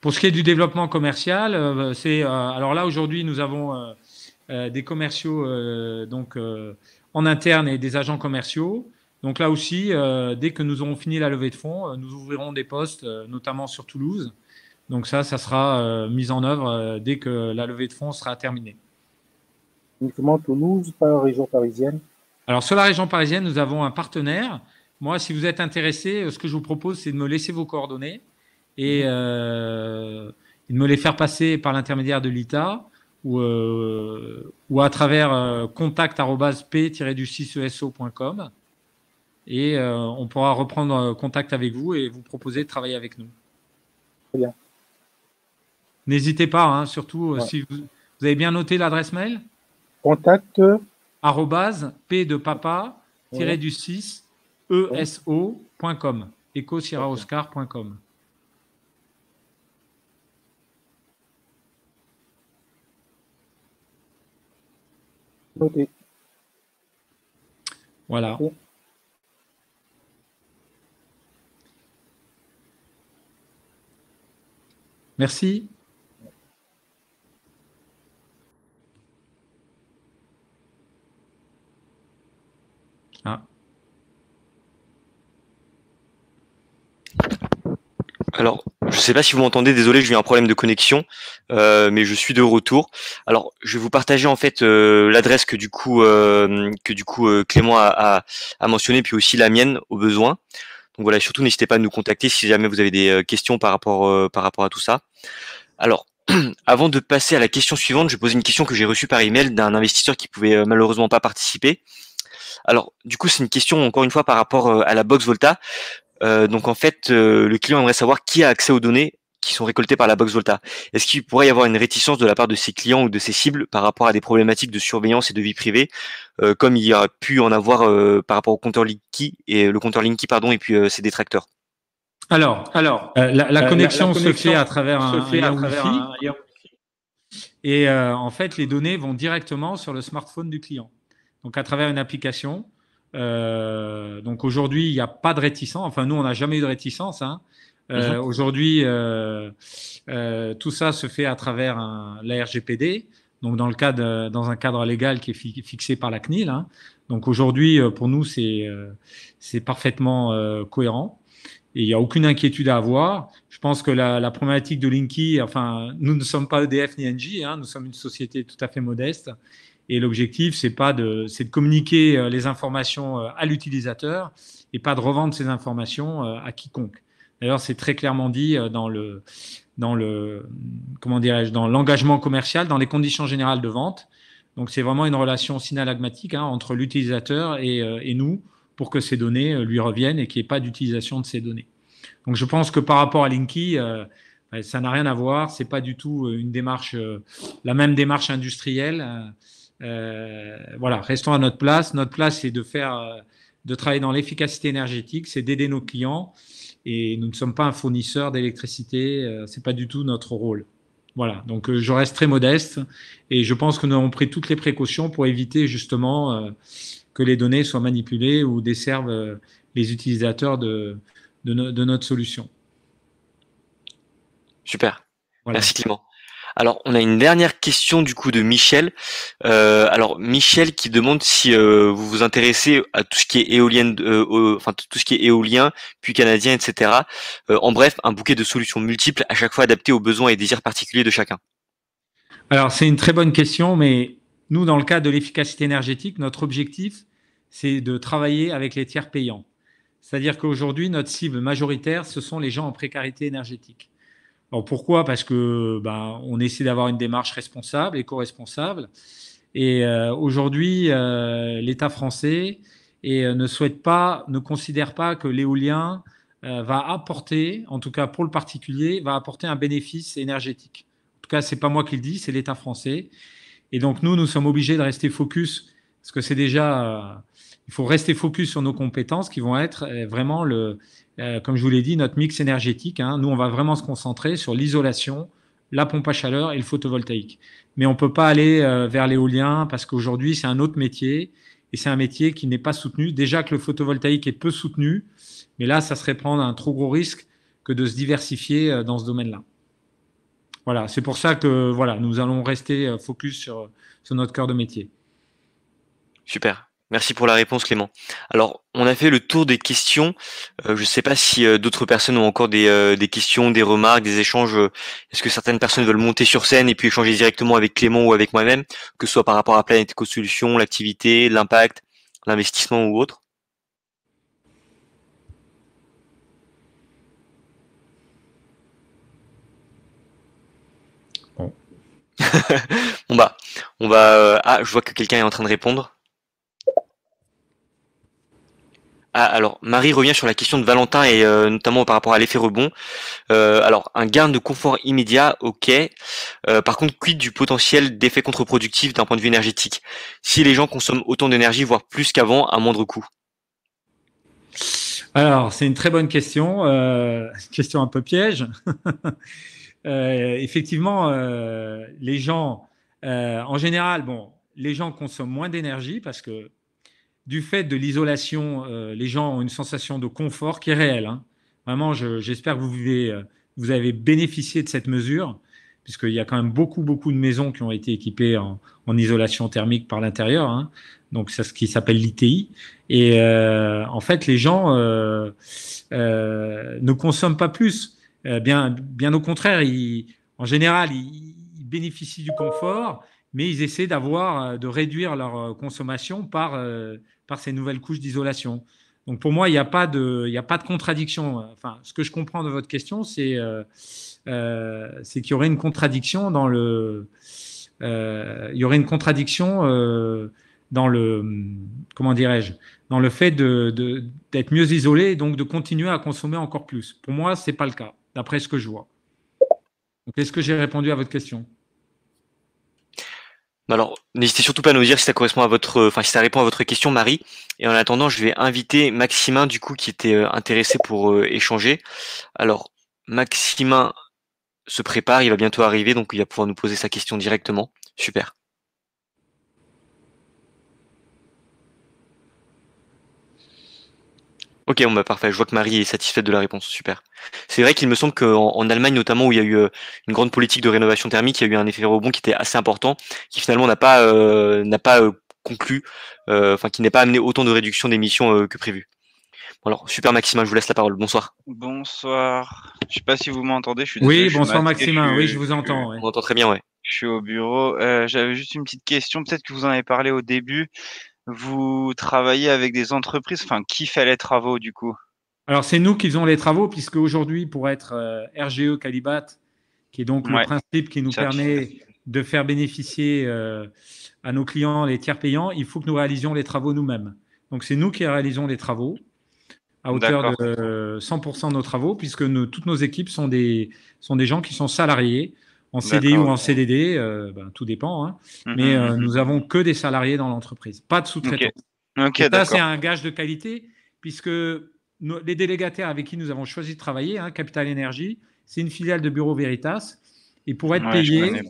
pour ce qui est du développement commercial, euh, c'est euh, alors là aujourd'hui nous avons euh, des commerciaux donc en interne et des agents commerciaux. Donc là aussi, dès que nous aurons fini la levée de fonds, nous ouvrirons des postes, notamment sur Toulouse. Donc ça, ça sera mis en œuvre dès que la levée de fonds sera terminée. Uniquement Toulouse, pas la région parisienne Alors sur la région parisienne, nous avons un partenaire. Moi, si vous êtes intéressé, ce que je vous propose, c'est de me laisser vos coordonnées et, mhm. euh, de me les faire passer par l'intermédiaire de l'ITA ou, euh, ou à travers euh, contactp du 6 esocom Et euh, on pourra reprendre contact avec vous et vous proposer de travailler avec nous. Très bien. N'hésitez pas, hein, surtout si vous, avez bien noté l'adresse mail Contact. Arrobase p papa du 6 eso.com, eco-oscar.com. Voilà. Merci. Merci. Ah. Alors, je ne sais pas si vous m'entendez, désolé, j'ai eu un problème de connexion, euh, mais je suis de retour. Alors, je vais vous partager en fait euh, l'adresse que du coup euh, que du coup Clément a, a, mentionné, puis aussi la mienne au besoin. Donc voilà, surtout n'hésitez pas à nous contacter si jamais vous avez des questions par rapport par rapport à tout ça. Alors, [clears throat] avant de passer à la question suivante, je vais poser une question que j'ai reçue par email d'un investisseur qui pouvait malheureusement pas participer. Alors, du coup, c'est une question encore une fois par rapport à la box Volta. Euh, donc en fait, euh, le client aimerait savoir qui a accès aux données qui sont récoltées par la box Volta. Est-ce qu'il pourrait y avoir une réticence de la part de ses clients ou de ses cibles par rapport à des problématiques de surveillance et de vie privée, euh, comme il y a pu en avoir par rapport au compteur Linky et le compteur Linky pardon et puis ses détracteurs. Alors, alors la, connexion se fait à travers un, et en fait les données vont directement sur le smartphone du client. Donc à travers une application, euh, donc aujourd'hui, il n'y a pas de réticence. Enfin, nous, on n'a jamais eu de réticence. Hein. Euh, mhm. aujourd'hui, euh, tout ça se fait à travers la RGPD, donc dans, le cadre, dans un cadre légal qui est fixé par la CNIL. Hein. Donc aujourd'hui, pour nous, c'est c'est parfaitement cohérent et il n'y a aucune inquiétude à avoir. Je pense que la, problématique de Linky, enfin, nous ne sommes pas EDF ni NG hein. nous sommes une société tout à fait modeste et l'objectif, c'est pas de, c'est de communiquer euh, les informations euh, à l'utilisateur et pas de revendre ces informations euh, à quiconque. D'ailleurs, c'est très clairement dit dans le, dans le, comment dirais-je, dans l'engagement commercial, dans les conditions générales de vente. Donc, c'est vraiment une relation synalagmatique hein, entre l'utilisateur et, nous pour que ces données lui reviennent et qu'il n'y ait pas d'utilisation de ces données. Donc, je pense que par rapport à Linky, ben, ça n'a rien à voir. C'est pas du tout une démarche, la même démarche industrielle. Euh, voilà, restons à notre place. Notre place, c'est de faire, euh, de travailler dans l'efficacité énergétique, c'est d'aider nos clients. Et nous ne sommes pas un fournisseur d'électricité, euh, c'est pas du tout notre rôle. Voilà, donc je reste très modeste et je pense que nous avons pris toutes les précautions pour éviter justement que les données soient manipulées ou desservent les utilisateurs de, de, notre solution. Super. Merci Clément. Alors, on a une dernière question du coup de Michel. Euh, alors, Michel qui demande si euh, vous vous intéressez à tout ce qui est éolienne, euh, enfin tout ce qui est éolien, puis canadien, etc. en bref, un bouquet de solutions multiples, à chaque fois adaptées aux besoins et désirs particuliers de chacun. Alors, c'est une très bonne question, mais nous, dans le cas de l'efficacité énergétique, notre objectif, c'est de travailler avec les tiers payants. C'est-à-dire qu'aujourd'hui, notre cible majoritaire, ce sont les gens en précarité énergétique. Alors pourquoi Parce que bah, on essaie d'avoir une démarche responsable, éco-responsable. Et euh, aujourd'hui, euh, l'État français et, euh, ne souhaite pas, ne considère pas que l'éolien va apporter, en tout cas pour le particulier, va apporter un bénéfice énergétique. En tout cas, c'est pas moi qui le dis, c'est l'État français. Et donc nous, nous sommes obligés de rester focus parce que c'est déjà il faut rester focus sur nos compétences qui vont être euh, vraiment, le, euh, comme je vous l'ai dit, notre mix énergétique. Hein. Nous, on va vraiment se concentrer sur l'isolation, la pompe à chaleur et le photovoltaïque. Mais on peut pas aller euh, vers l'éolien parce qu'aujourd'hui, c'est un autre métier et c'est un métier qui n'est pas soutenu. Déjà que le photovoltaïque est peu soutenu, mais là, ça serait prendre un trop gros risque que de se diversifier dans ce domaine-là. Voilà, c'est pour ça que voilà, nous allons rester focus sur, sur notre cœur de métier. Super. Merci pour la réponse, Clément. Alors, on a fait le tour des questions. Euh, je ne sais pas si euh, d'autres personnes ont encore euh, des, questions, des remarques, des échanges. Est-ce que certaines personnes veulent monter sur scène et puis échanger directement avec Clément ou avec moi-même, que ce soit par rapport à Planète Eco l'activité, l'impact, l'investissement ou autre bon. [laughs] bon bah, on va. Ah, je vois que quelqu'un est en train de répondre. Ah, alors, Marie revient sur la question de Valentin et euh, notamment par rapport à l'effet rebond. Euh, alors, un gain de confort immédiat, ok. Euh, par contre, quid du potentiel d'effet contre-productif d'un point de vue énergétique Si les gens consomment autant d'énergie, voire plus qu'avant, à moindre coût Alors, c'est une très bonne question. [laughs] question un peu piège. [laughs] effectivement, les gens, en général, bon, les gens consomment moins d'énergie parce que du fait de l'isolation, euh, les gens ont une sensation de confort qui est réelle. Hein. Vraiment, j'espère que euh, vous, avez bénéficié de cette mesure, puisqu'il y a quand même beaucoup, beaucoup de maisons qui ont été équipées en, isolation thermique par l'intérieur. Hein. Donc, c'est ce qui s'appelle l'ITI. Et euh, en fait, les gens ne consomment pas plus. bien, au contraire, en général, ils bénéficient du confort mais ils essaient d'avoir, euh, de réduire leur euh, consommation par, euh, par ces nouvelles couches d'isolation. Donc pour moi, il n'y a, pas de, il a pas de contradiction. Enfin, ce que je comprends de votre question, c'est euh, qu'il y aurait une contradiction dans le, il y aurait une contradiction dans le, comment dirais-je, dans le fait d'être de, d'être mieux isolé et donc de continuer à consommer encore plus. Pour moi, c'est pas le cas, d'après ce que je vois. Donc, est-ce que j'ai répondu à votre question alors, n'hésitez surtout pas à nous dire si ça correspond à votre, enfin si ça répond à votre question, Marie. Et en attendant, je vais inviter Maximin du coup qui était euh, intéressé pour euh, échanger. Alors, Maximin se prépare, il va bientôt arriver, donc il va pouvoir nous poser sa question directement. Super. Ok, bah, parfait. Je vois que Marie est satisfaite de la réponse. Super. C'est vrai qu'il me semble qu'en Allemagne, notamment, où il y a eu euh, une grande politique de rénovation thermique, il y a eu un effet rebond qui était assez important, qui finalement n'a pas euh, n'a pas euh, conclu, enfin qui n'est pas amené autant de réduction d'émissions que prévu. Bon, alors super Maxime, je vous laisse la parole. Bonsoir. Bonsoir. Je sais pas si vous m'entendez. Je suis oui, bonsoir Maxime, Oui, je vous entends. ouais. On entend très bien, oui. Je suis au bureau. J'avais juste une petite question. Peut-être que vous en avez parlé au début vous travaillez avec des entreprises. Enfin, qui fait les travaux du coup Alors, c'est nous qui faisons les travaux, puisque aujourd'hui, pour être euh, RGE Calibat, qui est donc le principe qui nous permet de faire bénéficier euh, à nos clients les tiers payants, il faut que nous réalisions les travaux nous-mêmes. Donc, c'est nous qui réalisons les travaux à hauteur de 100% de nos travaux, puisque toutes nos équipes sont des, sont des gens qui sont salariés en CDI ou en CDD, euh, ben, tout dépend. Hein. Mhm, Mais euh, mhm. nous avons que des salariés dans l'entreprise, pas de sous-traitants. ça, c'est un gage de qualité, puisque les délégataires avec qui nous avons choisi de travailler, hein, Capital Énergie, c'est une filiale de Bureau Veritas. Et pour être payé,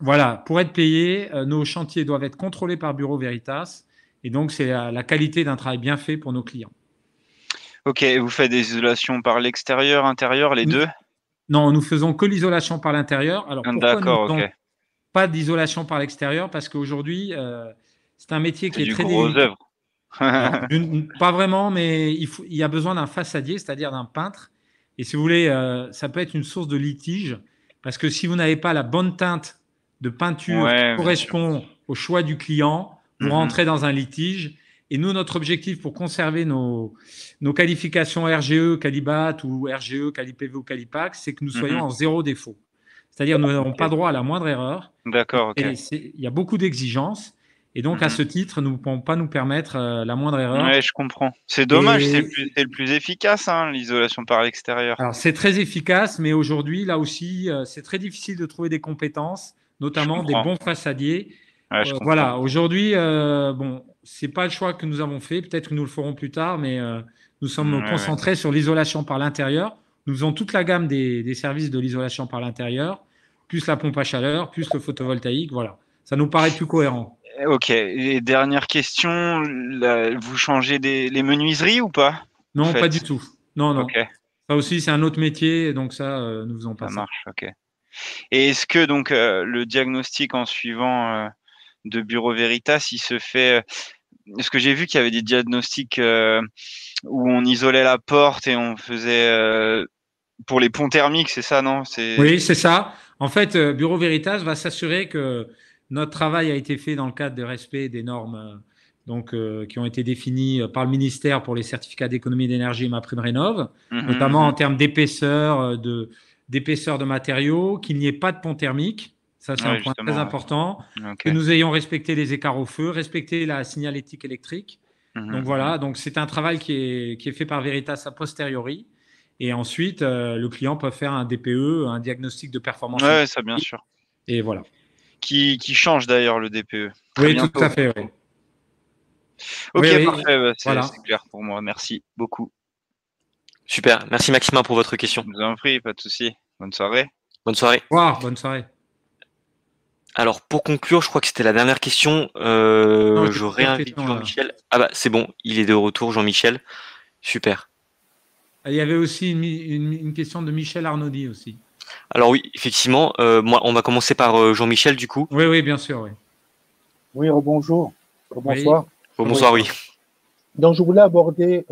voilà, pour être payé, euh, nos chantiers doivent être contrôlés par Bureau Veritas. Et donc, c'est la, qualité d'un travail bien fait pour nos clients. Ok, vous faites des isolations par l'extérieur, intérieur, les deux non, nous faisons que l'isolation par l'intérieur. Alors, pourquoi pas d'isolation par l'extérieur Parce qu'aujourd'hui, euh, c'est un métier qui est, très gros [laughs] pas vraiment, mais il, y a besoin d'un façadier, c'est-à-dire d'un peintre. Et si vous voulez, euh, ça peut être une source de litige, parce que si vous n'avez pas la bonne teinte de peinture qui correspond au choix du client, vous mm-hmm. rentrez dans un litige et nous, notre objectif pour conserver nos, nos qualifications RGE, Calibat ou RGE, Calipv ou Calipac, c'est que nous mhm. soyons en zéro défaut. C'est-à-dire nous n'avons pas droit à la moindre erreur. D'accord. Il y a beaucoup d'exigences. Et donc, à mhm. ce titre, nous ne pouvons pas nous permettre euh, la moindre erreur. Oui, je comprends. C'est dommage, c'est le, plus efficace, hein, l'isolation par l'extérieur. Alors, c'est très efficace, mais aujourd'hui, là aussi, euh, c'est très difficile de trouver des compétences, notamment des bons façadiers euh, voilà, aujourd'hui, euh, bon, c'est pas le choix que nous avons fait. Peut-être que nous le ferons plus tard, mais euh, nous sommes concentrés sur l'isolation par l'intérieur. Nous faisons toute la gamme des, services de l'isolation par l'intérieur, plus la pompe à chaleur, plus le photovoltaïque. Voilà, ça nous paraît plus cohérent. Ok. Et dernière question, vous changez des, les menuiseries ou pas Non, pas du tout. Non, non. Ça aussi, c'est un autre métier, donc ça, nous faisons pas ça. ça. marche, ok. Et est-ce que donc le diagnostic en suivant de Bureau Veritas, il se fait euh, ce que j'ai vu qu'il y avait des diagnostics euh, où on isolait la porte et on faisait euh, pour les ponts thermiques, c'est ça, non Oui, c'est ça. En fait, Bureau Veritas va s'assurer que notre travail a été fait dans le cadre de respect des normes donc, qui ont été définies par le ministère pour les certificats d'économie d'énergie et ma prime rénov, mhm, notamment en mhm. termes d'épaisseur de, d'épaisseur de matériaux, qu'il n'y ait pas de pont thermique. Ça, c'est un point très important. Que nous ayons respecté les écarts au feu, respecté la signalétique électrique. Mhm, donc voilà, mhm. donc c'est un travail qui est, fait par Veritas a posteriori. Et ensuite, euh, le client peut faire un DPE, un diagnostic de performance. Oui, ça, bien sûr. Et voilà. Qui, change d'ailleurs le DPE. oui, tout à fait. Ok, parfait. Bah, c'est clair pour moi. Merci beaucoup. Super. Merci Maxima pour votre question. Je vous en prie, pas de souci. Bonne soirée. Bonne soirée. revoir. bonne soirée. Alors pour conclure, je crois que c'était la dernière question. Euh, je réinvite euh. Jean-Michel. Ah bah c'est bon, il est de retour, Jean-Michel. Super. Ah, il y avait aussi une, question de Michel Arnaudy aussi. Alors oui, effectivement, euh, moi on va commencer par Jean-Michel du coup. Oui, oui, bien sûr, oui. Oui, rebonjour. Bonsoir, oui. Donc je voulais aborder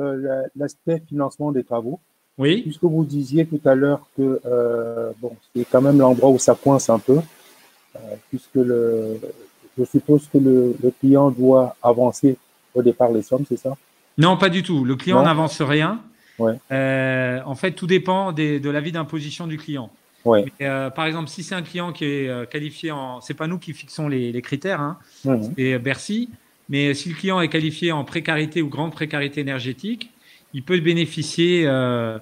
l'aspect financement des travaux. Oui. Puisque vous disiez tout à l'heure que bon, c'est quand même l'endroit où ça coince un peu puisque je suppose que le, client doit avancer au départ les sommes, c'est ça Non, pas du tout. Le client n'avance rien. Euh, en fait, tout dépend de l'avis d'imposition du client. Euh, par exemple, si c'est un client qui est euh, qualifié en, n'est pas nous qui fixons les, critères, hein. c'est Bercy. Mais si le client est qualifié en précarité ou grande précarité énergétique, il peut bénéficier euh,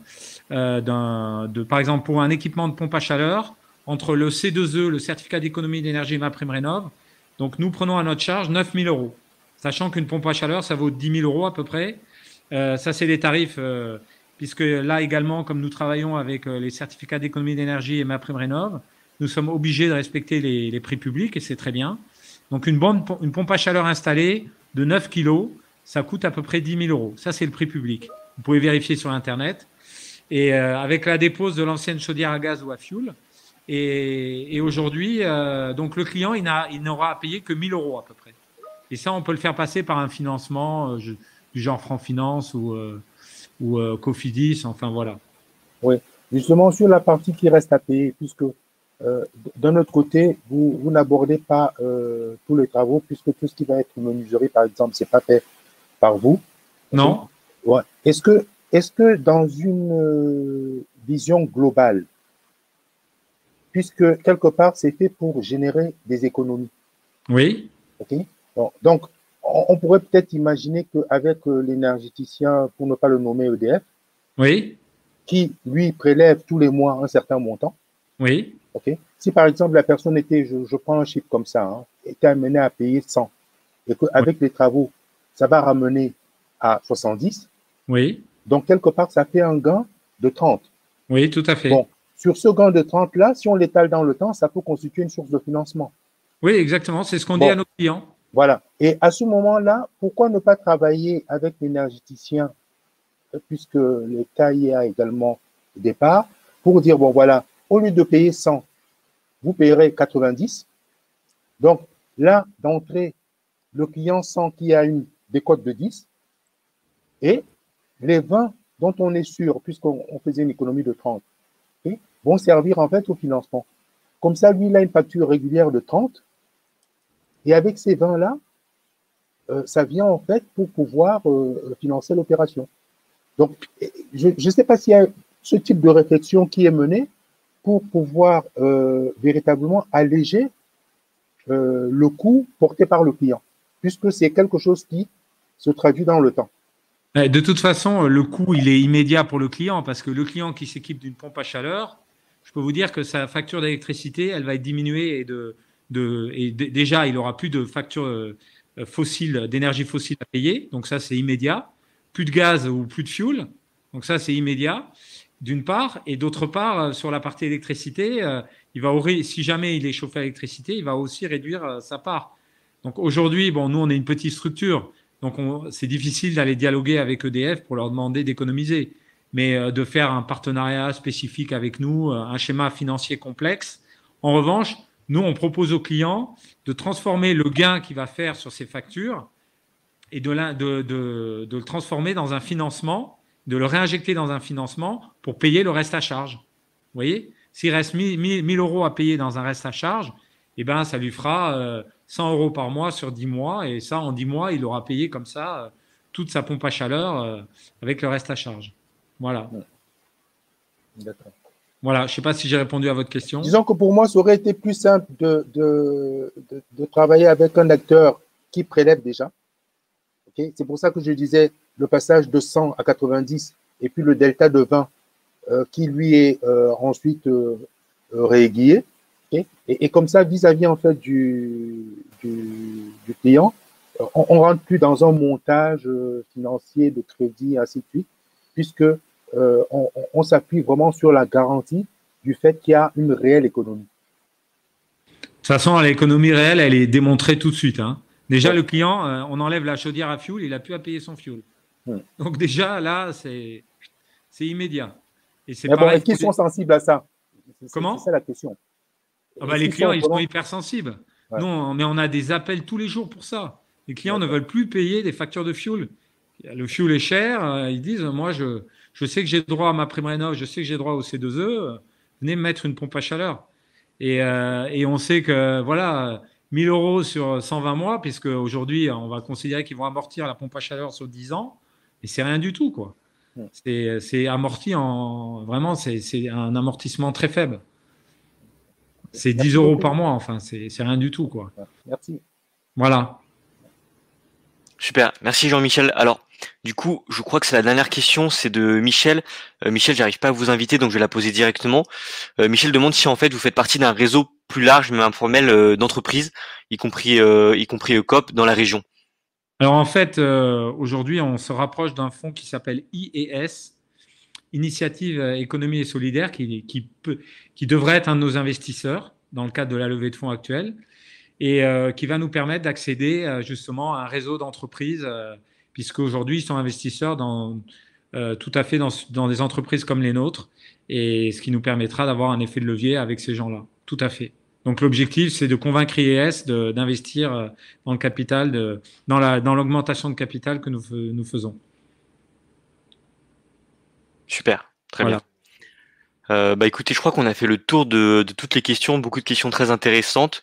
de, par exemple, pour un équipement de pompe à chaleur, entre le C2E, le certificat d'économie d'énergie et ma prime rénov. Donc nous prenons à notre charge 9 000 euros, sachant qu'une pompe à chaleur, ça vaut 10 000 euros à peu près. Euh, ça, c'est les tarifs, euh, puisque là également, comme nous travaillons avec euh, les certificats d'économie d'énergie et ma prime rénov, nous sommes obligés de respecter les, prix publics et c'est très bien. Donc une, une pompe à chaleur installée de 9 kg, ça coûte à peu près 10 000 euros. Ça, c'est le prix public. Vous pouvez vérifier sur Internet. Et avec la dépose de l'ancienne chaudière à gaz ou à fuel. Et, aujourd'hui, euh, donc le client, il n'aura à payer que 1000 euros à peu près. Et ça, on peut le faire passer par un financement euh, du genre Franc Finance ou, euh, ou Cofidis, enfin voilà. Oui, justement sur la partie qui reste à payer, puisque d'un autre côté, vous, vous n'abordez pas tous les travaux, puisque tout ce qui va être menuiserie, par exemple, c'est pas fait par vous. Non. Ouais. Est-ce que, est-ce que dans une vision globale, puisque quelque part, c'est fait pour générer des économies. Oui. OK donc, on, pourrait peut-être imaginer qu'avec euh, l'énergéticien, pour ne pas le nommer EDF, oui. qui lui prélève tous les mois un certain montant, oui. OK si par exemple la personne était, je, prends un chiffre comme ça, hein, était amenée à payer 100, et qu'avec les travaux, ça va ramener à 70, oui. donc quelque part, ça fait un gain de 30. Oui, tout à fait. Bon, sur ce gain de 30-là, si on l'étale dans le temps, ça peut constituer une source de financement. Oui, exactement, c'est ce qu'on dit à nos clients. Voilà. Et à ce moment-là, pourquoi ne pas travailler avec l'énergéticien, euh, puisque le a également départ, pour dire, bon voilà, au lieu de payer 100, vous payerez 90. Donc là, d'entrée, le client sent qu'il y a une décote de 10 et les 20 dont on est sûr, puisqu'on faisait une économie de 30, vont servir en fait au financement. Comme ça, lui, il a une facture régulière de 30. Et avec ces 20-là, euh, ça vient en fait pour pouvoir euh, financer l'opération. Donc, je ne sais pas s'il y a ce type de réflexion qui est menée pour pouvoir euh, véritablement alléger le coût porté par le client, puisque c'est quelque chose qui se traduit dans le temps. De toute façon, le coût, il est immédiat pour le client parce que le client qui s'équipe d'une pompe à chaleur, je peux vous dire que sa facture d'électricité, elle va être diminuée et, déjà, il n'aura plus de facture euh, fossile, d'énergie fossile à payer. Donc ça, c'est immédiat. Plus de gaz ou plus de fuel. Donc ça, c'est immédiat, d'une part. Et d'autre part, euh, sur la partie électricité, euh, il va, si jamais il est chauffé à l'électricité, il va aussi réduire sa part. Donc aujourd'hui, bon, nous, on est une petite structure. Donc c'est difficile d'aller dialoguer avec EDF pour leur demander d'économiser mais euh, de faire un partenariat spécifique avec nous, euh, un schéma financier complexe. En revanche, nous, on propose au client de transformer le gain qu'il va faire sur ses factures et de, de, le transformer dans un financement, de le réinjecter dans un financement pour payer le reste à charge. Vous voyez S'il reste 1000 euros à payer dans un reste à charge, eh ben, ça lui fera 100 euh, euros par mois sur 10 mois. Et ça, en 10 mois, il aura payé comme ça toute sa pompe à chaleur avec le reste à charge. Voilà. Voilà, je ne sais pas si j'ai répondu à votre question. Disons que pour moi, ça aurait été plus simple de, de, travailler avec un acteur qui prélève déjà. C'est pour ça que je disais le passage de 100 à 90 et puis le delta de 20 euh, qui lui est euh, ensuite euh, rééguillé. et, comme ça, vis-à-vis en fait du, du, du client, on ne rentre plus dans un montage financier de crédit, ainsi de suite puisque euh, on, s'appuie vraiment sur la garantie du fait qu'il y a une réelle économie. De toute façon, l'économie réelle, elle est démontrée tout de suite. Hein. Déjà, le client, euh, on enlève la chaudière à fuel, il n'a plus à payer son fuel. Donc déjà, là, c'est immédiat. Et c'est est sont sensibles à ça Comment C'est la question. Ah bah, les clients, ils sont hypersensibles. Non, mais on a des appels tous les jours pour ça. Les clients ne veulent plus payer des factures de fuel le fioul est cher, hein, ils disent moi je, je sais que j'ai droit à ma prime rénov, je sais que j'ai droit au C2E, venez me mettre une pompe à chaleur. Et, euh, on sait que voilà 1000 euros sur 120 mois, puisque aujourd'hui on va considérer qu'ils vont amortir la pompe à chaleur sur 10 ans, mais c'est rien du tout quoi. C'est amorti en vraiment c'est un amortissement très faible. C'est 10 euros par mois, enfin c'est rien du tout quoi. Merci. Voilà. Super, merci Jean-Michel. Alors, du coup, je crois que c'est la dernière question, c'est de Michel. Michel, euh, Michel, j'arrive pas à vous inviter, donc je vais la poser directement. Euh, Michel demande si en fait vous faites partie d'un réseau plus large, mais informel, euh, d'entreprises, y compris y compris COP dans la région. Alors en fait, aujourd'hui, on se rapproche d'un fonds qui s'appelle IES, Initiative Économie et Solidaire, qui, qui, peut, qui devrait être un de nos investisseurs dans le cadre de la levée de fonds actuelle, et qui va nous permettre d'accéder justement à un réseau d'entreprises puisqu'aujourd'hui, ils sont investisseurs euh, tout à fait dans, des entreprises comme les nôtres, et ce qui nous permettra d'avoir un effet de levier avec ces gens-là. Tout à fait. Donc l'objectif, c'est de convaincre IES d'investir euh, dans capital, dans l'augmentation de capital que nous, faisons. Super, très bien. Euh, bah écoutez, je crois qu'on a fait le tour de, toutes les questions, beaucoup de questions très intéressantes.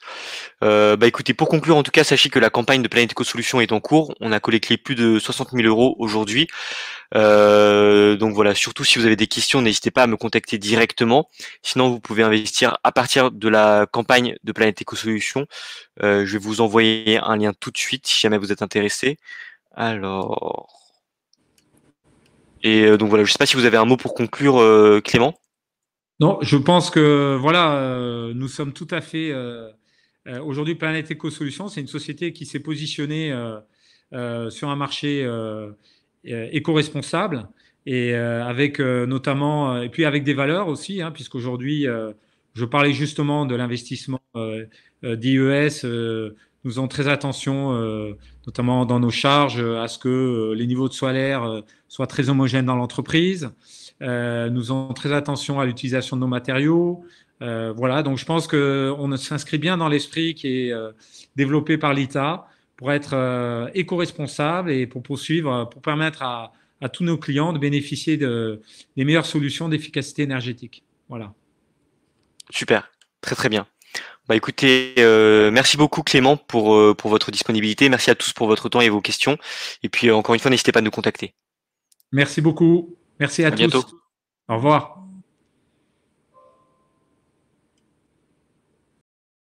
Euh, bah écoutez, pour conclure, en tout cas, sachez que la campagne de Planète Eco Solutions est en cours. On a collecté plus de 60 000 euros aujourd'hui. Euh, donc voilà, surtout si vous avez des questions, n'hésitez pas à me contacter directement. Sinon, vous pouvez investir à partir de la campagne de Planète Eco Solutions. je vais vous envoyer un lien tout de suite si jamais vous êtes intéressé. Alors. Et donc voilà, je ne sais pas si vous avez un mot pour conclure, Clément. Non, je pense que voilà, euh, nous sommes tout à fait. Euh, euh, aujourd'hui, Planète Eco Solutions, c'est une société qui s'est positionnée sur un marché éco-responsable et avec notamment et puis avec des valeurs aussi, hein, puisqu'aujourd'hui, je parlais justement de l'investissement d'IES. nous avons très attention, notamment dans nos charges, à ce que les niveaux de solaire soient très homogènes dans l'entreprise. Euh, nous faisons très attention à l'utilisation de nos matériaux. Euh, voilà, donc je pense qu'on s'inscrit bien dans l'esprit qui est euh, développé par l'ITA pour être éco-responsable et pour poursuivre, pour permettre à, tous nos clients de bénéficier de, des meilleures solutions d'efficacité énergétique. Voilà. Super, très très bien. Bah écoutez, merci beaucoup Clément pour, pour votre disponibilité. Merci à tous pour votre temps et vos questions. Et puis encore une fois, n'hésitez pas à nous contacter. Merci beaucoup. Merci à, tous. Au revoir.